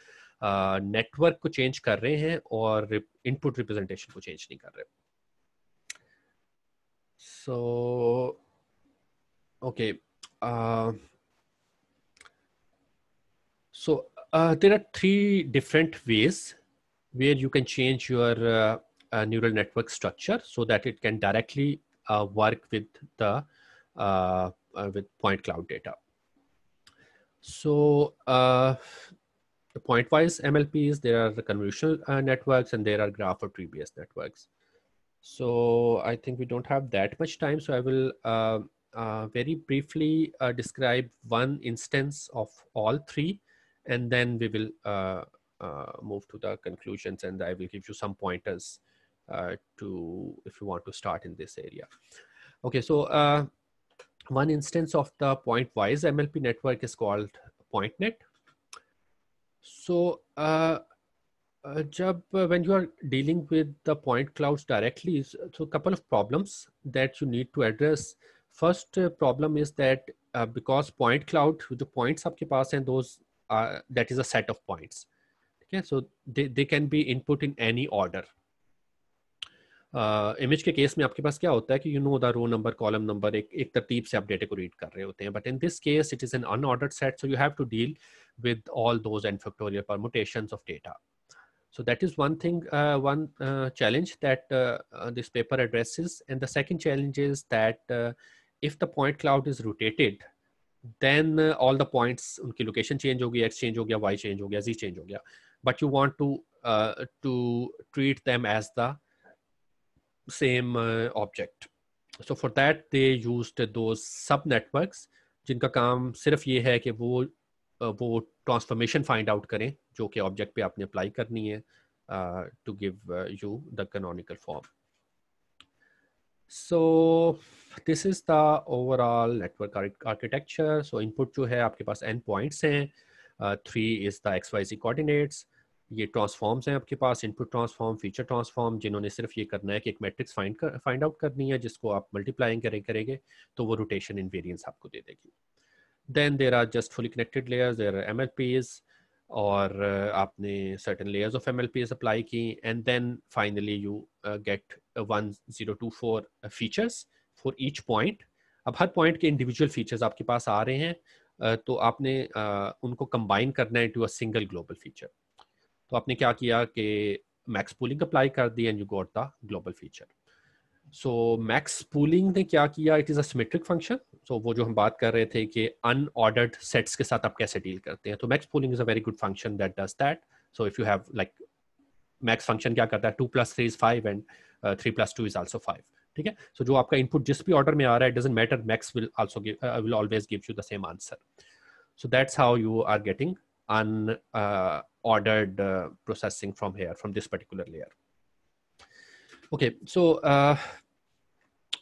नेटवर्क uh, को चेंज कर रहे हैं और इनपुट रिप्रेजेंटेशन को चेंज नहीं कर रहे so okay Uh, so uh, there are three different ways where you can change your uh, uh, neural network structure so that it can directly work with the with point cloud data. So the point-wise MLPs, there are the convolutional uh, networks and there are graph or tree-based networks. So I think we don't have that much time. So I will uh, uh, very briefly uh, describe one instance of all three, and then we will uh, uh, move to the conclusions and I will give you some pointers uh, to if you want to start in this area. Okay, so one instance of the point-wise MLP network is called PointNet. So uh, uh, when you are dealing with the point clouds directly, so a couple of problems that you need to address first uh, problem is that uh, because point cloud the points aapke paas and those uh, that is a set of points okay so they, they can be input in any order uh, Image uh, के case में आपके पास क्या होता है कि you know the row number column number एक एक तरतीब से आप डेटा को रीड कर रहे होते हैं but in this case it is an unordered set so you so that is one thing uh, one uh, challenge that uh, uh this paper addresses and the second challenge is that if the point cloud is rotated then uh, all the points unki location change hogi x change ho gaya y change ho gaya z change ho gaya but you want to uh, to treat them as the same uh, object so for that they used those sub networks jinka kaam sirf ye hai ki wo वो transformation find out करें जो कि object पे आपने apply करनी है to uh, uh, you the canonical form. So this is the overall network architecture so input जो है आपके पास एन पॉइंट्स हैं three is the X Y Z coordinates ये ट्रांसफॉर्म्स हैं आपके पास इनपुट ट्रांसफॉर्म फीचर ट्रांसफॉर्म जिन्होंने सिर्फ ये करना है कि एक मैट्रिक्स फाइंड कर फाइंड आउट करनी है जिसको आप मल्टीप्लाइंग करें करेंगे तो वो रोटेशन इन्वेरियंस आपको दे देगी then there are just fully connected layers there are M L Ps और आपने certain layers of M L P S apply की and then finally you get one zero two four features for each point अब हर पॉइंट के individual features आपके पास आ रहे हैं तो आपने उनको कंबाइन करना है to a single global feature तो आपने क्या किया कि मैक्स पूलिंग अप्लाई कर दी and you got the global feature so max pooling ने क्या किया it is a metric function so वो जो हम बात कर रहे थे कि अनऑर्डर्ड सेट्स के साथ आप कैसे डील करते हैं तो max pooling is a very good function that does that so if you have like max function क्या करता है two plus three is five and three plus two is also five ठीक है सो जो आपका इनपुट जिस भी ऑर्डर में आ रहा है doesn't matter max will also will always give you the same answer so that's how you are getting unordered processing from here from this particular layer Okay, so uh,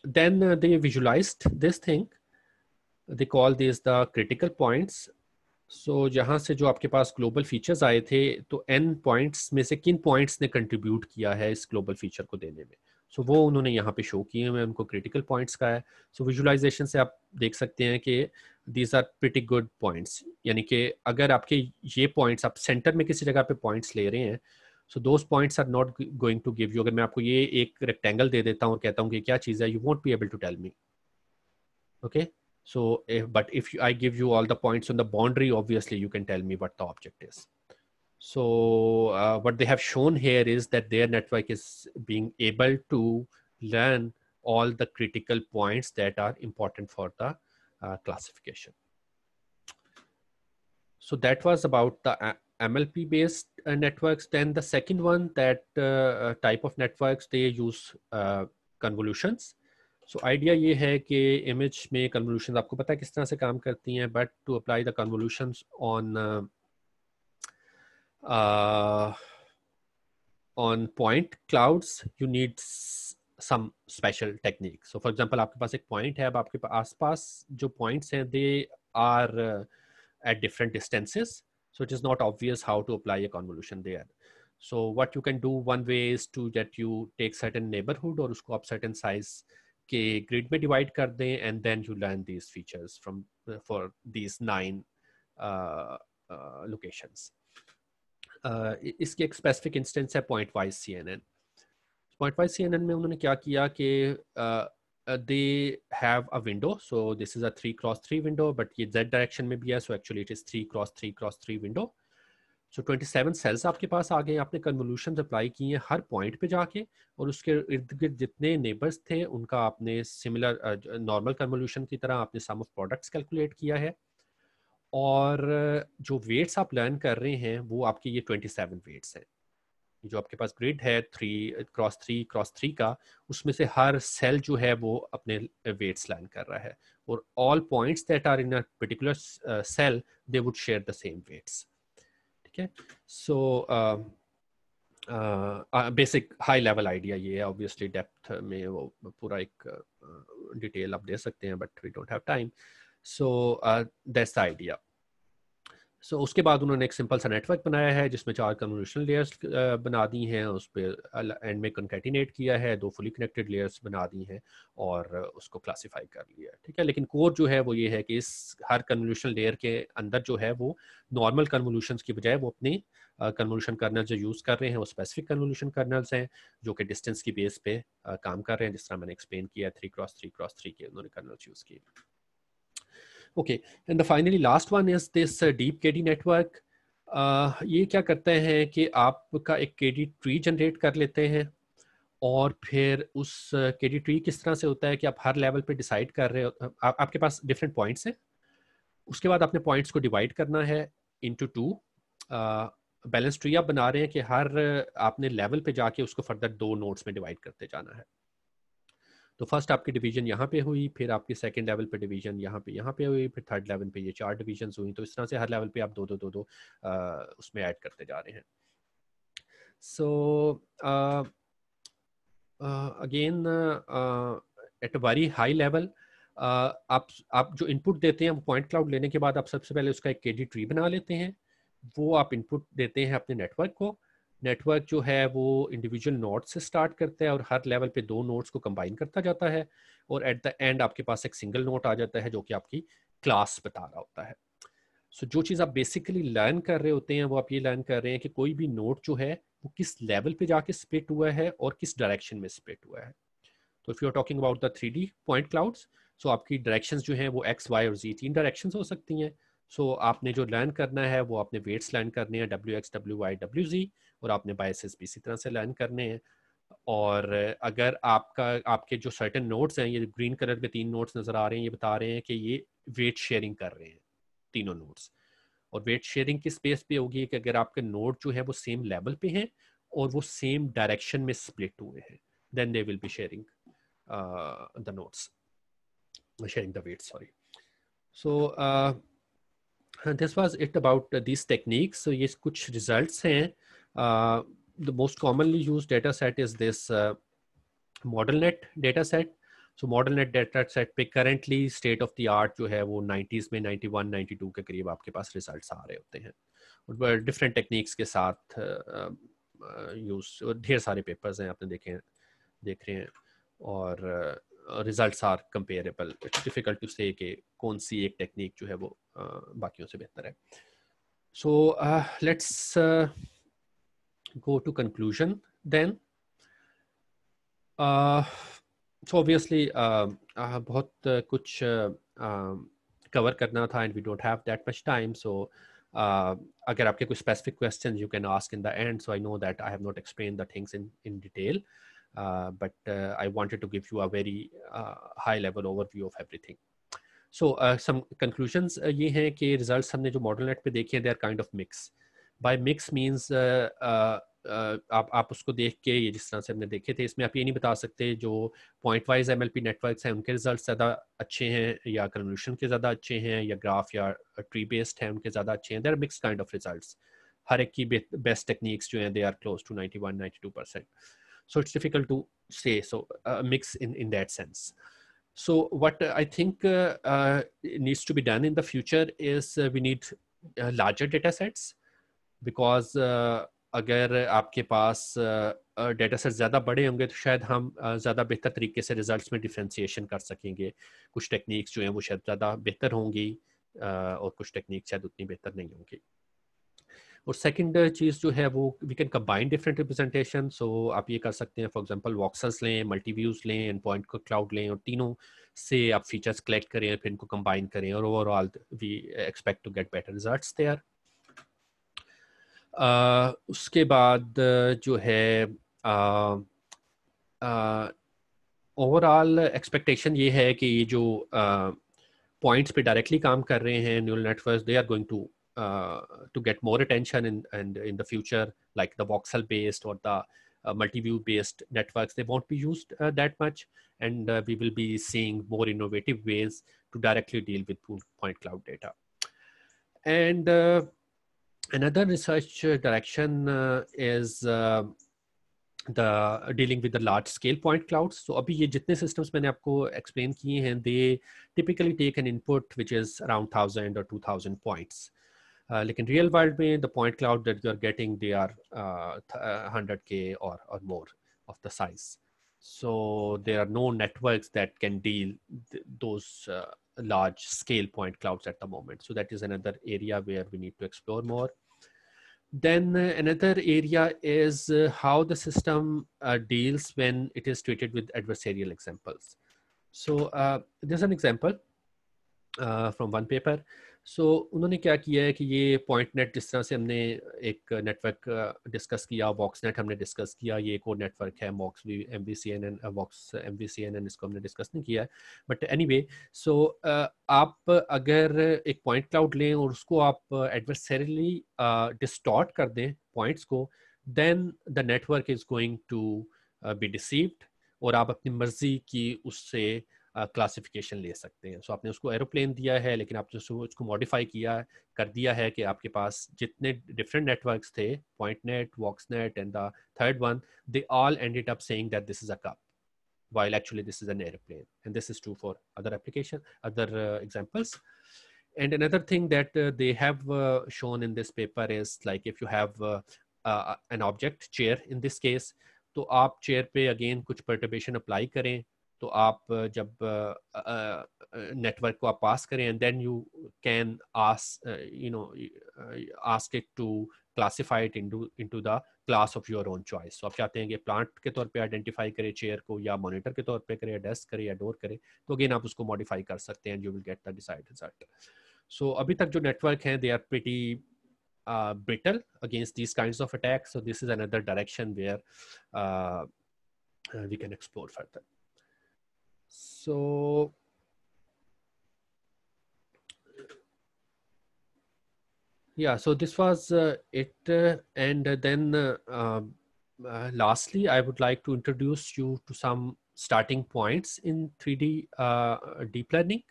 then uh, they visualized this thing. They call these the critical points. So जहाँ से जो आपके पास global features आए थे तो N points में से किन पॉइंट्स ने कंट्रीब्यूट किया है इस ग्लोबल फीचर को देने में सो so, वो उन्होंने यहाँ पे शो किए हुए उनको क्रिटिकल पॉइंट्स का है सो so, विजुलाइजेशन से आप देख सकते हैं कि these are pretty good points यानी कि अगर आपके ये पॉइंट्स आप सेंटर में किसी जगह पे पॉइंट्स ले रहे हैं So those points are not going to give you. अगर मैं आपको ये एक रेक्टेंगल दे देता हूँ और कहता हूँ कि क्या चीज़ है you won't be able to okay so but if i give you all the points on the boundary obviously you can tell me what the object is so uh, what they have shown here is that their network is being able to learn all the critical points that are important for the uh, classification so that was about the uh, mlp based uh, networks, then the second one, that uh, uh, type of networks, they use convolutions. So idea ye hai ke image mein convolutions, aapko pata hai but to apply the convolutions on on point clouds, you need some special technique. So for example, aapke paas ek point hai, ab aapke paas points they are at different distances. So it is not obvious how to apply a convolution there. So what you can do one way is to that you take certain neighborhood or scope certain size ke grid में divide कर and then you learn these features from uh, for these nine uh, uh, locations. Uh, इसकी specific instance hai point wise CNN. Point wise CNN में unhone kya किया ke uh, uh, they have a window so this is a 3 cross 3 window but ye z direction mein bhi hai so actually it is 3 cross 3 cross 3 window so twenty seven cells आपके पास आ गए आपने convolution apply किए हैं हर point पे जाके और उसके इर्द गिर्द जितने नेबर्स थे उनका आपने सिमिलर नॉर्मल कन्वोल्यूशन की तरह आपने सम ऑफ प्रोडक्ट्स कैलकुलेट किया है और uh, जो वेट्स आप लर्न कर रहे हैं वो आपके ये ट्वेंटी सेवन वेट्स हैं जो आपके पास ग्रिड है three cross three cross three का उसमें से हर सेल जो है वो अपने वेट्स लाइन कर रहा है और all points that are in a particular cell they would share the same weights ठीक है so basic high level idea ये है ऑब्वियसली डेप्थ में वो पूरा एक डिटेल uh, आप दे सकते हैं but we don't have time so that's the idea so so, उसके बाद उन्होंने एक सिंपल सा नेटवर्क बनाया है जिसमें चार कन्वोल्यूशनल लेयर्स बना दी हैं उस पर एंड में कंकेटिनेट किया है दो फुली कनेक्टेड लेयर्स बना दी हैं और उसको क्लासिफाई कर लिया है ठीक है लेकिन कोर जो है वो ये है कि इस हर कन्वोल्यूशन लेयर के अंदर जो है वो नॉर्मल कन्वोल्यूशन की बजाय वो अपने कन्वोल्यूशन कर्नल जो यूज़ कर रहे हैं वो स्पेसिफिक कन्वोल्यूशन कर्नल्स हैं जो कि डिस्टेंस की बेस पे काम कर रहे हैं जिस तरह मैंने एक्सप्लेन किया three cross three cross three के उन्होंने कर्नल्स यूज़ किए okay and the finally last one is this deep k network ये क्या करते हैं कि आपका एक के ट्री जनरेट कर लेते हैं और फिर उस के डी ट्री किस तरह से होता है कि आप हर लेवल पे डिसाइड कर रहे हो uh, आ, आपके पास डिफरेंट पॉइंट्स हैं उसके बाद आपने पॉइंट्स को डिवाइड करना है इनटू टू बैलेंस ट्री आप बना रहे हैं कि हर uh, आपने लेवल पे जाके उसको फर्दर दो नोट्स में डिवाइड करते जाना है तो फर्स्ट आपकी डिवीजन यहाँ पे हुई फिर आपकी सेकंड लेवल पे डिवीजन यहाँ पे यहाँ पे हुई फिर थर्ड लेवल पे ये चार डिवीजन हुई तो इस तरह से हर लेवल पे आप दो दो दो दो आ, उसमें ऐड करते जा रहे हैं so again at a very high level आप आप जो इनपुट देते हैं पॉइंट क्लाउड लेने के बाद आप सबसे पहले उसका एक के ट्री बना लेते हैं वो आप इनपुट देते हैं अपने नेटवर्क को नेटवर्क जो है वो इंडिविजुअल नोट्स से स्टार्ट करता है और हर लेवल पे दो नोट्स को कंबाइन करता जाता है और एट द एंड आपके पास एक सिंगल नोट आ जाता है जो कि आपकी क्लास बता रहा होता है सो so, जो चीज़ आप बेसिकली लर्न कर रहे होते हैं वो आप ये लर्न कर रहे हैं कि कोई भी नोट जो है वो किस लेवल पे जाके स्प्लिट हुआ है और किस डायरेक्शन में स्प्लिट हुआ है तो if you are talking about the three D point clouds so आपकी डायरेक्शन जो है वो एक्स वाई और जी तीन डायरेक्शन हो सकती हैं सो so, आपने जो लर्न करना है वो आपने वेट्स लर्न करने हैं W X W Y W Z और आपने बायसेस भी इसी तरह से लर्न करने हैं और अगर आपका आपके जो सर्टन नोट्स हैं ये ग्रीन कलर में तीन नोट्स नज़र आ रहे हैं ये बता रहे हैं कि ये वेट शेयरिंग कर रहे हैं तीनों नोट्स और वेट शेयरिंग किस स्पेस पे होगी कि अगर आपके नोट जो है वो सेम लेवल पे हैं और वो सेम डायरेक्शन में स्प्लिट हुए हैं then they will be sharing the notes sharing the weight sorry so this was it about this these techniques so yes kuch results Uh, the most commonly used data set is this uh, ModelNet data set. So model net data set पे currently state of the art जो है वो nineties में ninety one ninety to के करीब आपके पास result आ रहे होते हैं डिफरेंट टेक्निक्स के साथ यूज uh, uh, ढेर सारे पेपर्स हैं आपने देखे देख रहे हैं और result are comparable it's difficult to say कौन सी एक टेक्निक जो है वो uh, बाकियों से बेहतर है so let's uh, go to conclusion then. Uh, so obviously, uh, uh, kuch, uh, um, cover karna tha and we don't have that much time. So uh, if you have specific questions, you can ask in the end. So I know that I have not explained the things in, in detail, uh, but uh, I wanted to give you a very uh, high level overview of everything. So some conclusions uh, ye hai ke results humne jo model net pe dekhe, they are kind of mixed. By mix means आप आप उसको देख के ये जिस तरह से हमने देखे थे इसमें आप ये नहीं बता सकते जो point wise M L P network हैं उनके रिजल्ट ज़्यादा अच्छे हैं या कन्वल्यूशन के ज़्यादा अच्छे हैं या ग्राफ या ट्री uh, बेस्ड हैं उनके ज़्यादा अच्छे हैं there mix kind of result हर एक की बेस्ट टेक्निक्स जो हैं they are close to ninety one ninety two percent so it's difficult to say so mix in in that sense so what I think needs to be done in the future is we need larger data sets because uh, अगर आपके पास data uh, set uh, ज़्यादा बड़े होंगे तो शायद हम ज़्यादा बेहतर तरीके से रिजल्ट्स में डिफ्रेंसीशन कर सकेंगे कुछ टेक्निक्स जो हैं वो शायद ज़्यादा बेहतर होंगी और कुछ टेक्निक शायद उतनी बेहतर नहीं होंगी और सेकंड चीज़ जो है वो we can combine different representation so आप ये कर सकते हैं फॉर एग्जांपल वॉक्सल्स लें मल्टी व्यूज लें एंड पॉइंट को क्लाउड लें और तीनों से आप फीचर्स कलेक्ट करें फिर इनको कंबाइन करें और overall we expect to get better results there उसके बाद जो है ओवरऑल एक्सपेक्टेशन ये है कि ये जो पॉइंट्स पे डायरेक्टली काम कर रहे हैं neural network they are going to to get more attention in in the future like the voxel based और the multiview based network they won't be use that much and we will be seeing more innovative ways to directly deal with point cloud data and another research uh, direction uh, is um, the uh, dealing with the large scale point clouds so abhi ye jitne systems maine aapko explain kiye hain they typically take an input which is around 1000 or 2000 points uh, in real world mein the point cloud that you are getting they are uh, 100k or or more of the size so there are no networks that can deal th those uh, large scale point clouds at the moment. So that is another area where we need to explore more. Then uh, another area is uh, how the system uh, deals when it is treated with adversarial examples. So there's an example from one paper. So so, उन्होंने क्या किया है कि ये point net जिस तरह से हमने एक नेटवर्क डिस्कस किया वॉक्स नेट हमने डिस्कस किया ये एक और नेटवर्क है मॉक्स भी M V C N N vox M V C N N इसको हमने डिस्कस नहीं किया है बट एनी वे सो आप अगर एक पॉइंट क्लाउड लें और उसको आप एडवर्सरली डिस्टॉर्ट कर दें पॉइंट्स को then the network is going to be deceived और आप अपनी मर्जी की उससे uh, क्लासिफिकेशन ले सकते हैं सो so आपने उसको एरोप्लेन दिया है लेकिन आपने उसको उसको मॉडिफाई किया कर दिया है कि आपके पास जितने डिफरेंट नेटवर्क्स थे point net vox net and the third one they all it up saying that this is a cup while actually this is an aeroplane and this is true for other application other examples and another thing that they have shown in this paper is like if you have an object chair in this case तो आप chair पे again कुछ perturbation apply करें तो आप जब network को आप पास करें and then you can as you know ask it to classify it into into the class of your own choice तो आप चाहते हैं कि प्लांट के तौर पे आइडेंटिफाई करें चेयर को या मॉनिटर के तौर पे करें या डेस्क करें या डोर करें तो अगेन आप उसको मॉडिफाई कर सकते हैं you will get the decide result so अभी तक जो नेटवर्क हैं they are pretty brittle against this kind of attack so this is another direction where we can explore further So yeah, so this was uh, it. Uh, and then uh, um, uh, lastly, I would like to introduce you to some starting points in 3D uh, deep learning.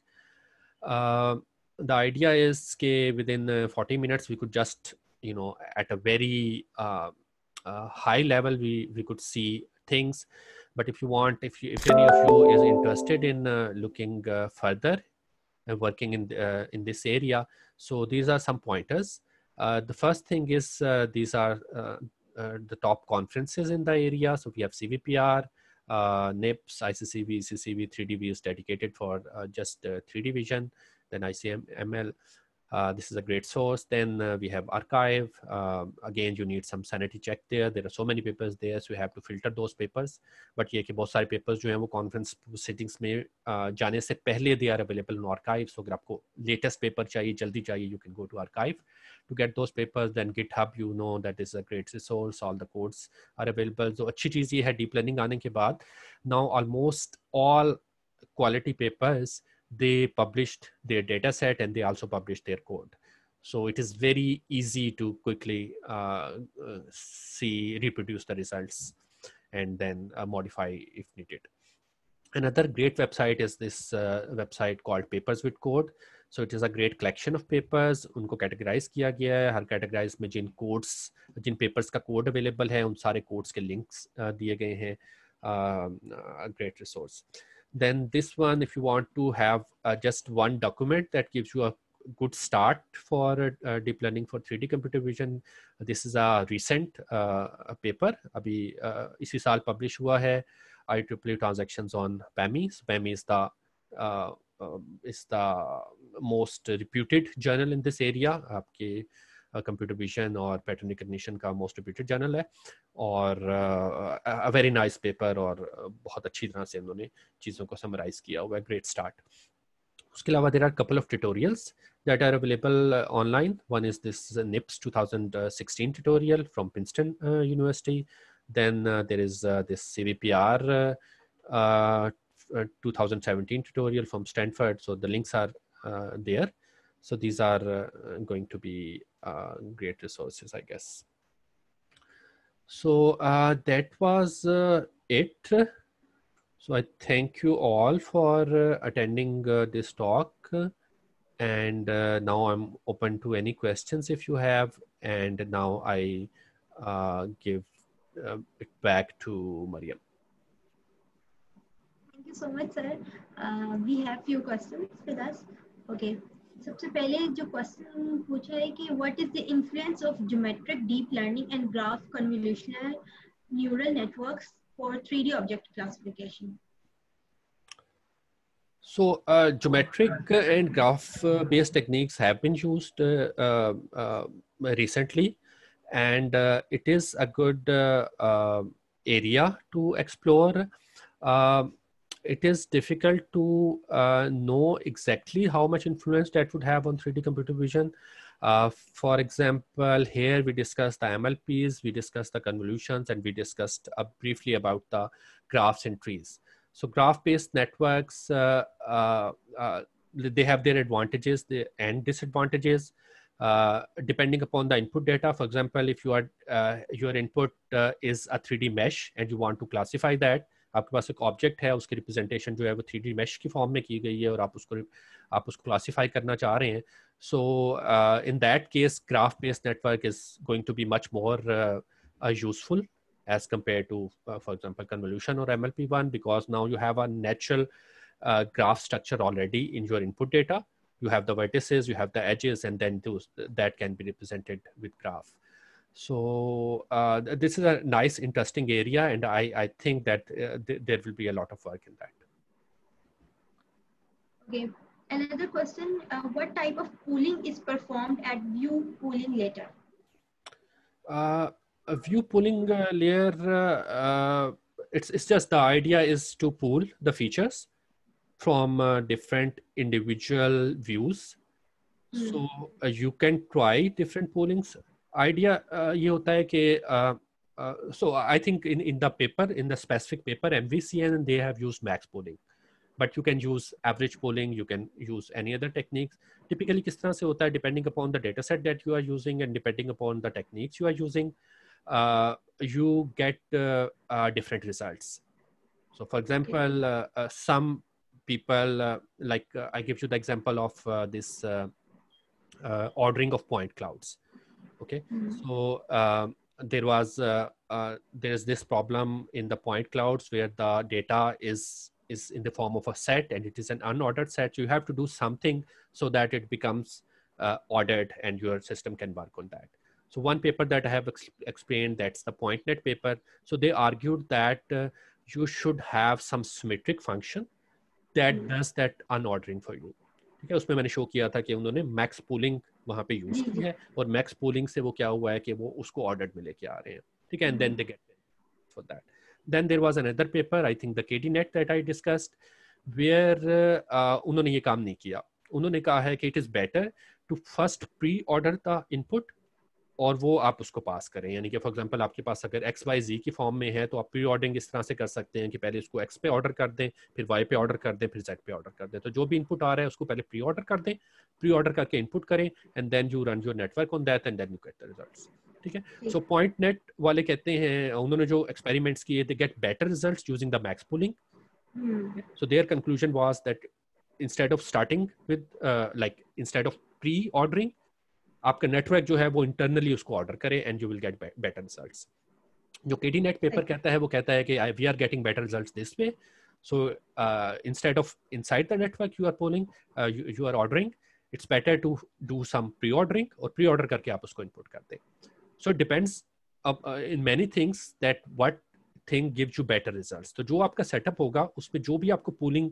the idea is that within 40 minutes, we could just, you know, at a very high level, we, we could see things but if you want if, you, if any of you is interested in uh, looking uh, further and working in uh, in this area so these are some pointers uh, the first thing is uh, these are uh, the top conferences in the area so we have cvpr nips iccv ccv 3dv is dedicated for just 3d vision then icml uh, this is a great source. Then uh, we have archive. Um, again, you need some sanity check there. There are so many papers there, so you have to filter those papers. But ये कि बहुत papers जो हैं वो conference settings may uh, जाने से पहले they are available in archive. So अगर आपको latest paper चाहिए, you can go to archive to get those papers. Then GitHub, you know that this is a great resource. All the codes are available. So अच्छी चीज़ ये है deep learning आने के now almost all quality papers they published their data set and they also published their code. So it is very easy to quickly uh, uh, see, reproduce the results and then uh, modify if needed. Another great website is this uh, website called Papers with Code. So it is a great collection of papers. Unko categorize kiya gaya hai har categorize में jin codes jin papers ka code available hai un sare codes ke links uh, दिए गए A uh, great resource then this one if you want to have uh, just one document that gives you a good start for uh, uh deep learning for 3d computer vision this is a recent uh, paper abhi uh, isi saal publish hua hai ieee transactions on pami so pami is the uh, um, is the most reputed journal in this area aapke computer vision और pattern recognition का most reputed journal है और a very nice paper और बहुत अच्छी तरह से इन्होंने चीज़ों को समराइज किया हुआ है ग्रेट स्टार्ट उसके अलावा there are couple of tutorials that are available online one is this NIPS 2016 tutorial from Princeton University then there is this C V P R 2017 tutorial from Stanford so the links are there So these are uh, going to be uh, great resources, I guess. So uh, that was it. So I thank you all for attending this talk and uh, now I'm open to any questions if you have. And now I uh, give uh, it back to Mariam. Thank you so much, sir. we have few questions with us. Okay, सबसे पहले जो question पूछा है कि what is the influence of geometric deep learning and graph convolutional neural networks for 3D object classification? So uh, geometric and graph-based techniques have been used uh, uh, recently, and it is a good area to explore. it is difficult to uh, know exactly how much influence that would have on 3D computer vision. Uh, for example, here we discussed the MLPs, we discussed the convolutions, and we discussed uh, briefly about the graphs and trees. So graph-based networks, uh, uh, uh, they have their advantages and disadvantages. depending upon the input data, for example, if you are, your input is a 3D mesh and you want to classify that, आपके पास एक object है उसकी representation जो है वो three mesh की form में की गई है और आप उसको आप उसको क्लासीफाई करना चाह रहे हैं so in that case graph based network is going to be much more useful as compare to for example convolution और M L P one because now you have a graph structure already in your input data you have the you have the edges and then that can be represented with graph So uh, this is a nice, interesting area, and I, I think that uh, th there will be a lot of work in that. Okay. Another question, uh, what type of pooling is performed at view pooling layer? Uh, a view pooling uh, layer, uh, it's, it's just the idea is to pool the features from different individual views. Hmm. So you can try different poolings idea uh, ये होता है uh, uh, so I think in in the paper in the specific paper MVCN they have used max pooling, but you can use average pooling. you can use any other techniques. Typically किस तरह से होता depending upon the dataset that you are using and depending upon the techniques you are using, you get different results. So for example, some people like I give you the example of this ordering of point clouds okay mm -hmm. so um, there was uh, uh, there is this problem in the point clouds where the data is is in the form of a set and it is an unordered set you have to do something so that it becomes uh, ordered and your system can work on that so one paper that i have ex explained that's the pointnet paper so they argued that uh, you should have some symmetric function that hmm. does that unordering for you ठीक है उसमें मैंने show किया था कि उन्होंने max pooling वहाँ पे यूज की है और मैक्स पोलिंग से वो क्या हुआ है कि वो उसको ऑर्डर में लेके आ रहे हैं ठीक है and then they get for that then there was another paper I think the K D net that I discussed where उन्होंने ये काम नहीं किया उन्होंने कहा है कि it is better to first pre order the input और वो आप उसको पास करें यानी कि फॉर एग्जांपल आपके पास अगर एक्स वाई जी की फॉर्म में है तो आप प्री ऑर्डरिंग इस तरह से कर सकते हैं कि पहले उसको एक्स पे ऑर्डर कर दें फिर वाई पे ऑर्डर कर दें फिर जेड पे ऑर्डर कर दें तो जो भी इनपुट आ रहा है उसको पहले प्री ऑर्डर कर दें प्री ऑर्डर करके इनपुट करें and then you run your network on that and then you get the result ठीक है सो पॉइंट नेट वाले कहते हैं उन्होंने जो एक्सपेरिमेंट्स किए they get better result using the max pooling so their conclusion was that instead of starting with like instead of pre ordering आपका network जो है वो इंटरनली उसको ऑर्डर करे and you will get better result जो K D net paper कहता है वो कहता है कि I we are getting better result this way so instead of inside the network you are pooling you are ordering it's better to do some pre ordering और pre order करके आप उसको इनपुट करते so depends in many things that what thing give you better result तो जो आपका setup होगा उसमें जो भी आपको पोलिंग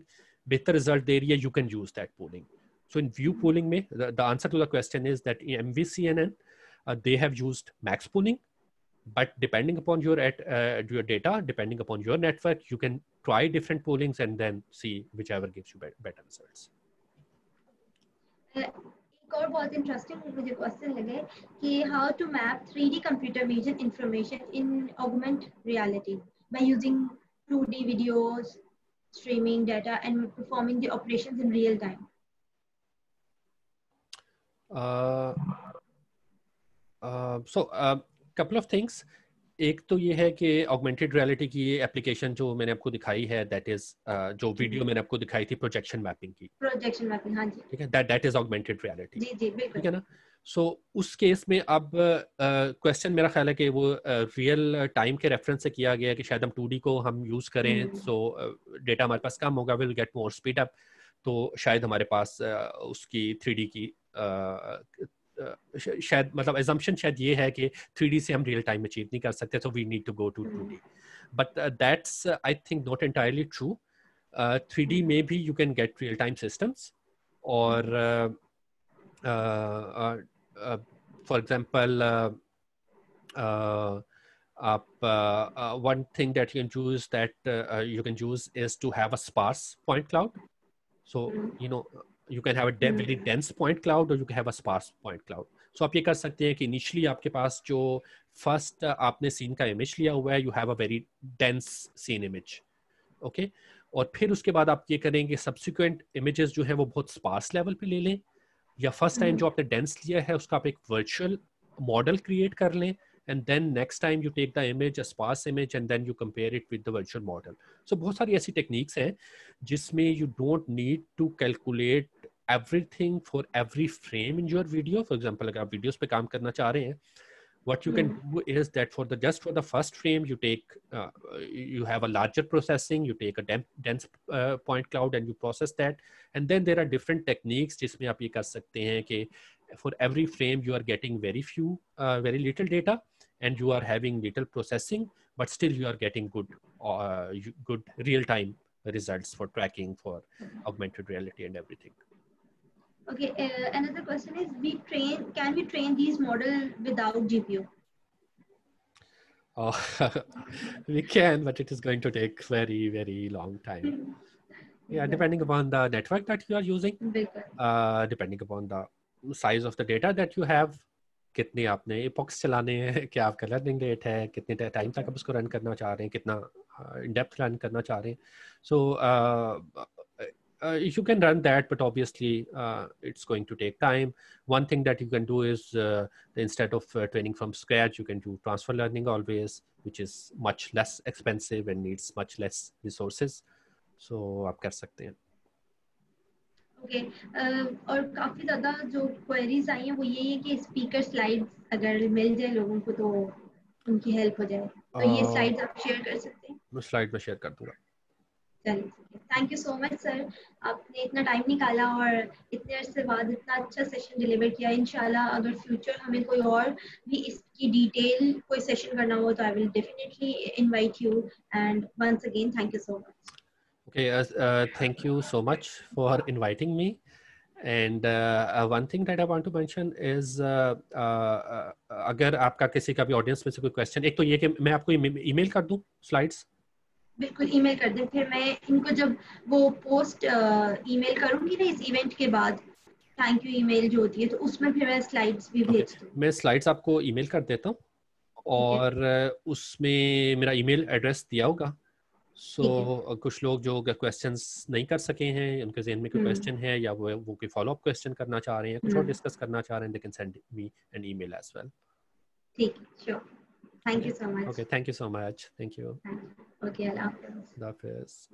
बेहतर रिजल्ट दे रही है you can use that pooling So in view pooling, me the, the answer to the question is that in MVCNN, uh, they have used max pooling, but depending upon your, at, uh, your data, depending upon your network, you can try different poolings and then see whichever gives you better results. एक और बहुत interesting मुझे question लगे कि how to map 3D computer vision information in augment reality by using 2D videos, streaming data and performing the operations in real time. So couple of things एक तो ये है कि ऑगमेंटेड रियलिटी की application जो मैंने आपको दिखाई है दैट इज uh, जो वीडियो मैंने आपको दिखाई थी प्रोजेक्शन मैपिंग की प्रोजेक्शन मैपिंग हां जी ठीक है that that is augmented reality जी जी बिल्कुल ठीक है ना सो so, उस केस में अब क्वेश्चन uh, मेरा ख्याल है कि वो रियल uh, टाइम के रेफरेंस से किया गया कि शायद हम 2D को हम यूज करें सो हम्म। डेटा हमारे पास कम होगा will get more speed up तो शायद हमारे पास uh, उसकी 3D की शायद मतलब एजम्पन शायद ये है कि थ्री से हम रियल टाइम अचीव नहीं कर सकते तो we need to go to to but that's I think not entirely true three D में भी you can get real time systems और फॉर एग्जाम्पल आप one thing one you can choose that you can choose is to have a sparse point so you know you can have a very dense point cloud और you can have a sparse point cloud so आप ये कर सकते हैं कि initially आपके पास जो फर्स्ट uh, आपने सीन का इमेज लिया हुआ है you have a very dense scene image okay और फिर उसके बाद आप ये करेंगे सब्सिक्वेंट इमेजेस जो है वो बहुत स्पार्स लेवल पे ले लें या फर्स्ट टाइम हम्म। जो आपने डेंस लिया है उसका आप एक वर्चुअल मॉडल क्रिएट कर लें and then next time you take the image a sparse image and then you compare it with the virtual model so बहुत सारी ऐसी टेक्निक्स हैं जिसमें you don't need to calculate Everything for every frame in your video. For example, like our videos पे काम करना चाह रहे what you can hmm. do is that for the just for the first frame you take uh, you have a larger processing you take a damp, dense uh, point cloud and you process that and then there are different techniques jisme aap ye kar sakte hain ki for every frame you are getting very few uh, very little data and you are having little processing but still you are getting good uh, good real time results for tracking for hmm. augmented reality and everything Okay, uh, another question is we train, can we train these models without GPU? Oh, we can, but it is going to take very, very long time. Yeah, depending upon the network that you are using, uh, depending upon the size of the data that you have, कितनी आपने epochs चलाने हैं क्या आपका learning rate है कितने time तक आप उसको run करना चाह रहे हैं कितना uh, in depth run करना चाह रहे हैं so uh, uh, you can run that, but obviously uh, it's going to take time. One thing that you can do is uh, instead of uh, training from scratch, you can do transfer learning always, which is much less expensive and needs much less resources. So you can do that. Okay और काफी ज्यादा जो queries आई हैं वो ये है कि speaker slides अगर मिल जाए लोगों को तो उनकी हेल्प हो जाए तो ये स्लाइड्स uh, आप शेयर कर सकते हैं मैं स्लाइड में शेयर कर दूंगा thank you so much sir आपने इतना टाइम निकाला और इतने अरसे बाद इतना अच्छा सेशन डिलीवर किया इनशाला अगर फ्यूचर हमें कोई और भी इसकी डिटेल कोई सेशन करना हो तो I will definitely invite you and once again thank you so much okay thank you so much for inviting me and one thing that I want to mention is अगर आपका किसी का भी audience में से कोई क्वेश्चन एक तो ये कि मैं आपको ईमेल कर दूं स्लाइड्स बिल्कुल ईमेल कर दें फिर मैं इनको जब वो पोस्ट ईमेल करूंगी ना इस इवेंट के बाद थैंक यू ईमेल जो होती है तो उसमें फिर मैं स्लाइड्स भी भेज दूँ okay. मैं स्लाइड्स आपको ईमेल कर देता हूँ और okay. उसमें मेरा ईमेल एड्रेस दिया होगा सो so, कुछ लोग जो क्वेश्चन नहीं कर सके हैं उनके जहन में कोई क्वेश्चन हम्म। है या वो वो कोई फॉलो अप क्वेश्चन करना चाह रहे हैं कुछ और डिस्कस हम्म। करना चाह रहे हैं they can send me an email as well ठीक है sure Thank you so much. Okay, thank you so much. Thank you. Okay, Allah Hafiz.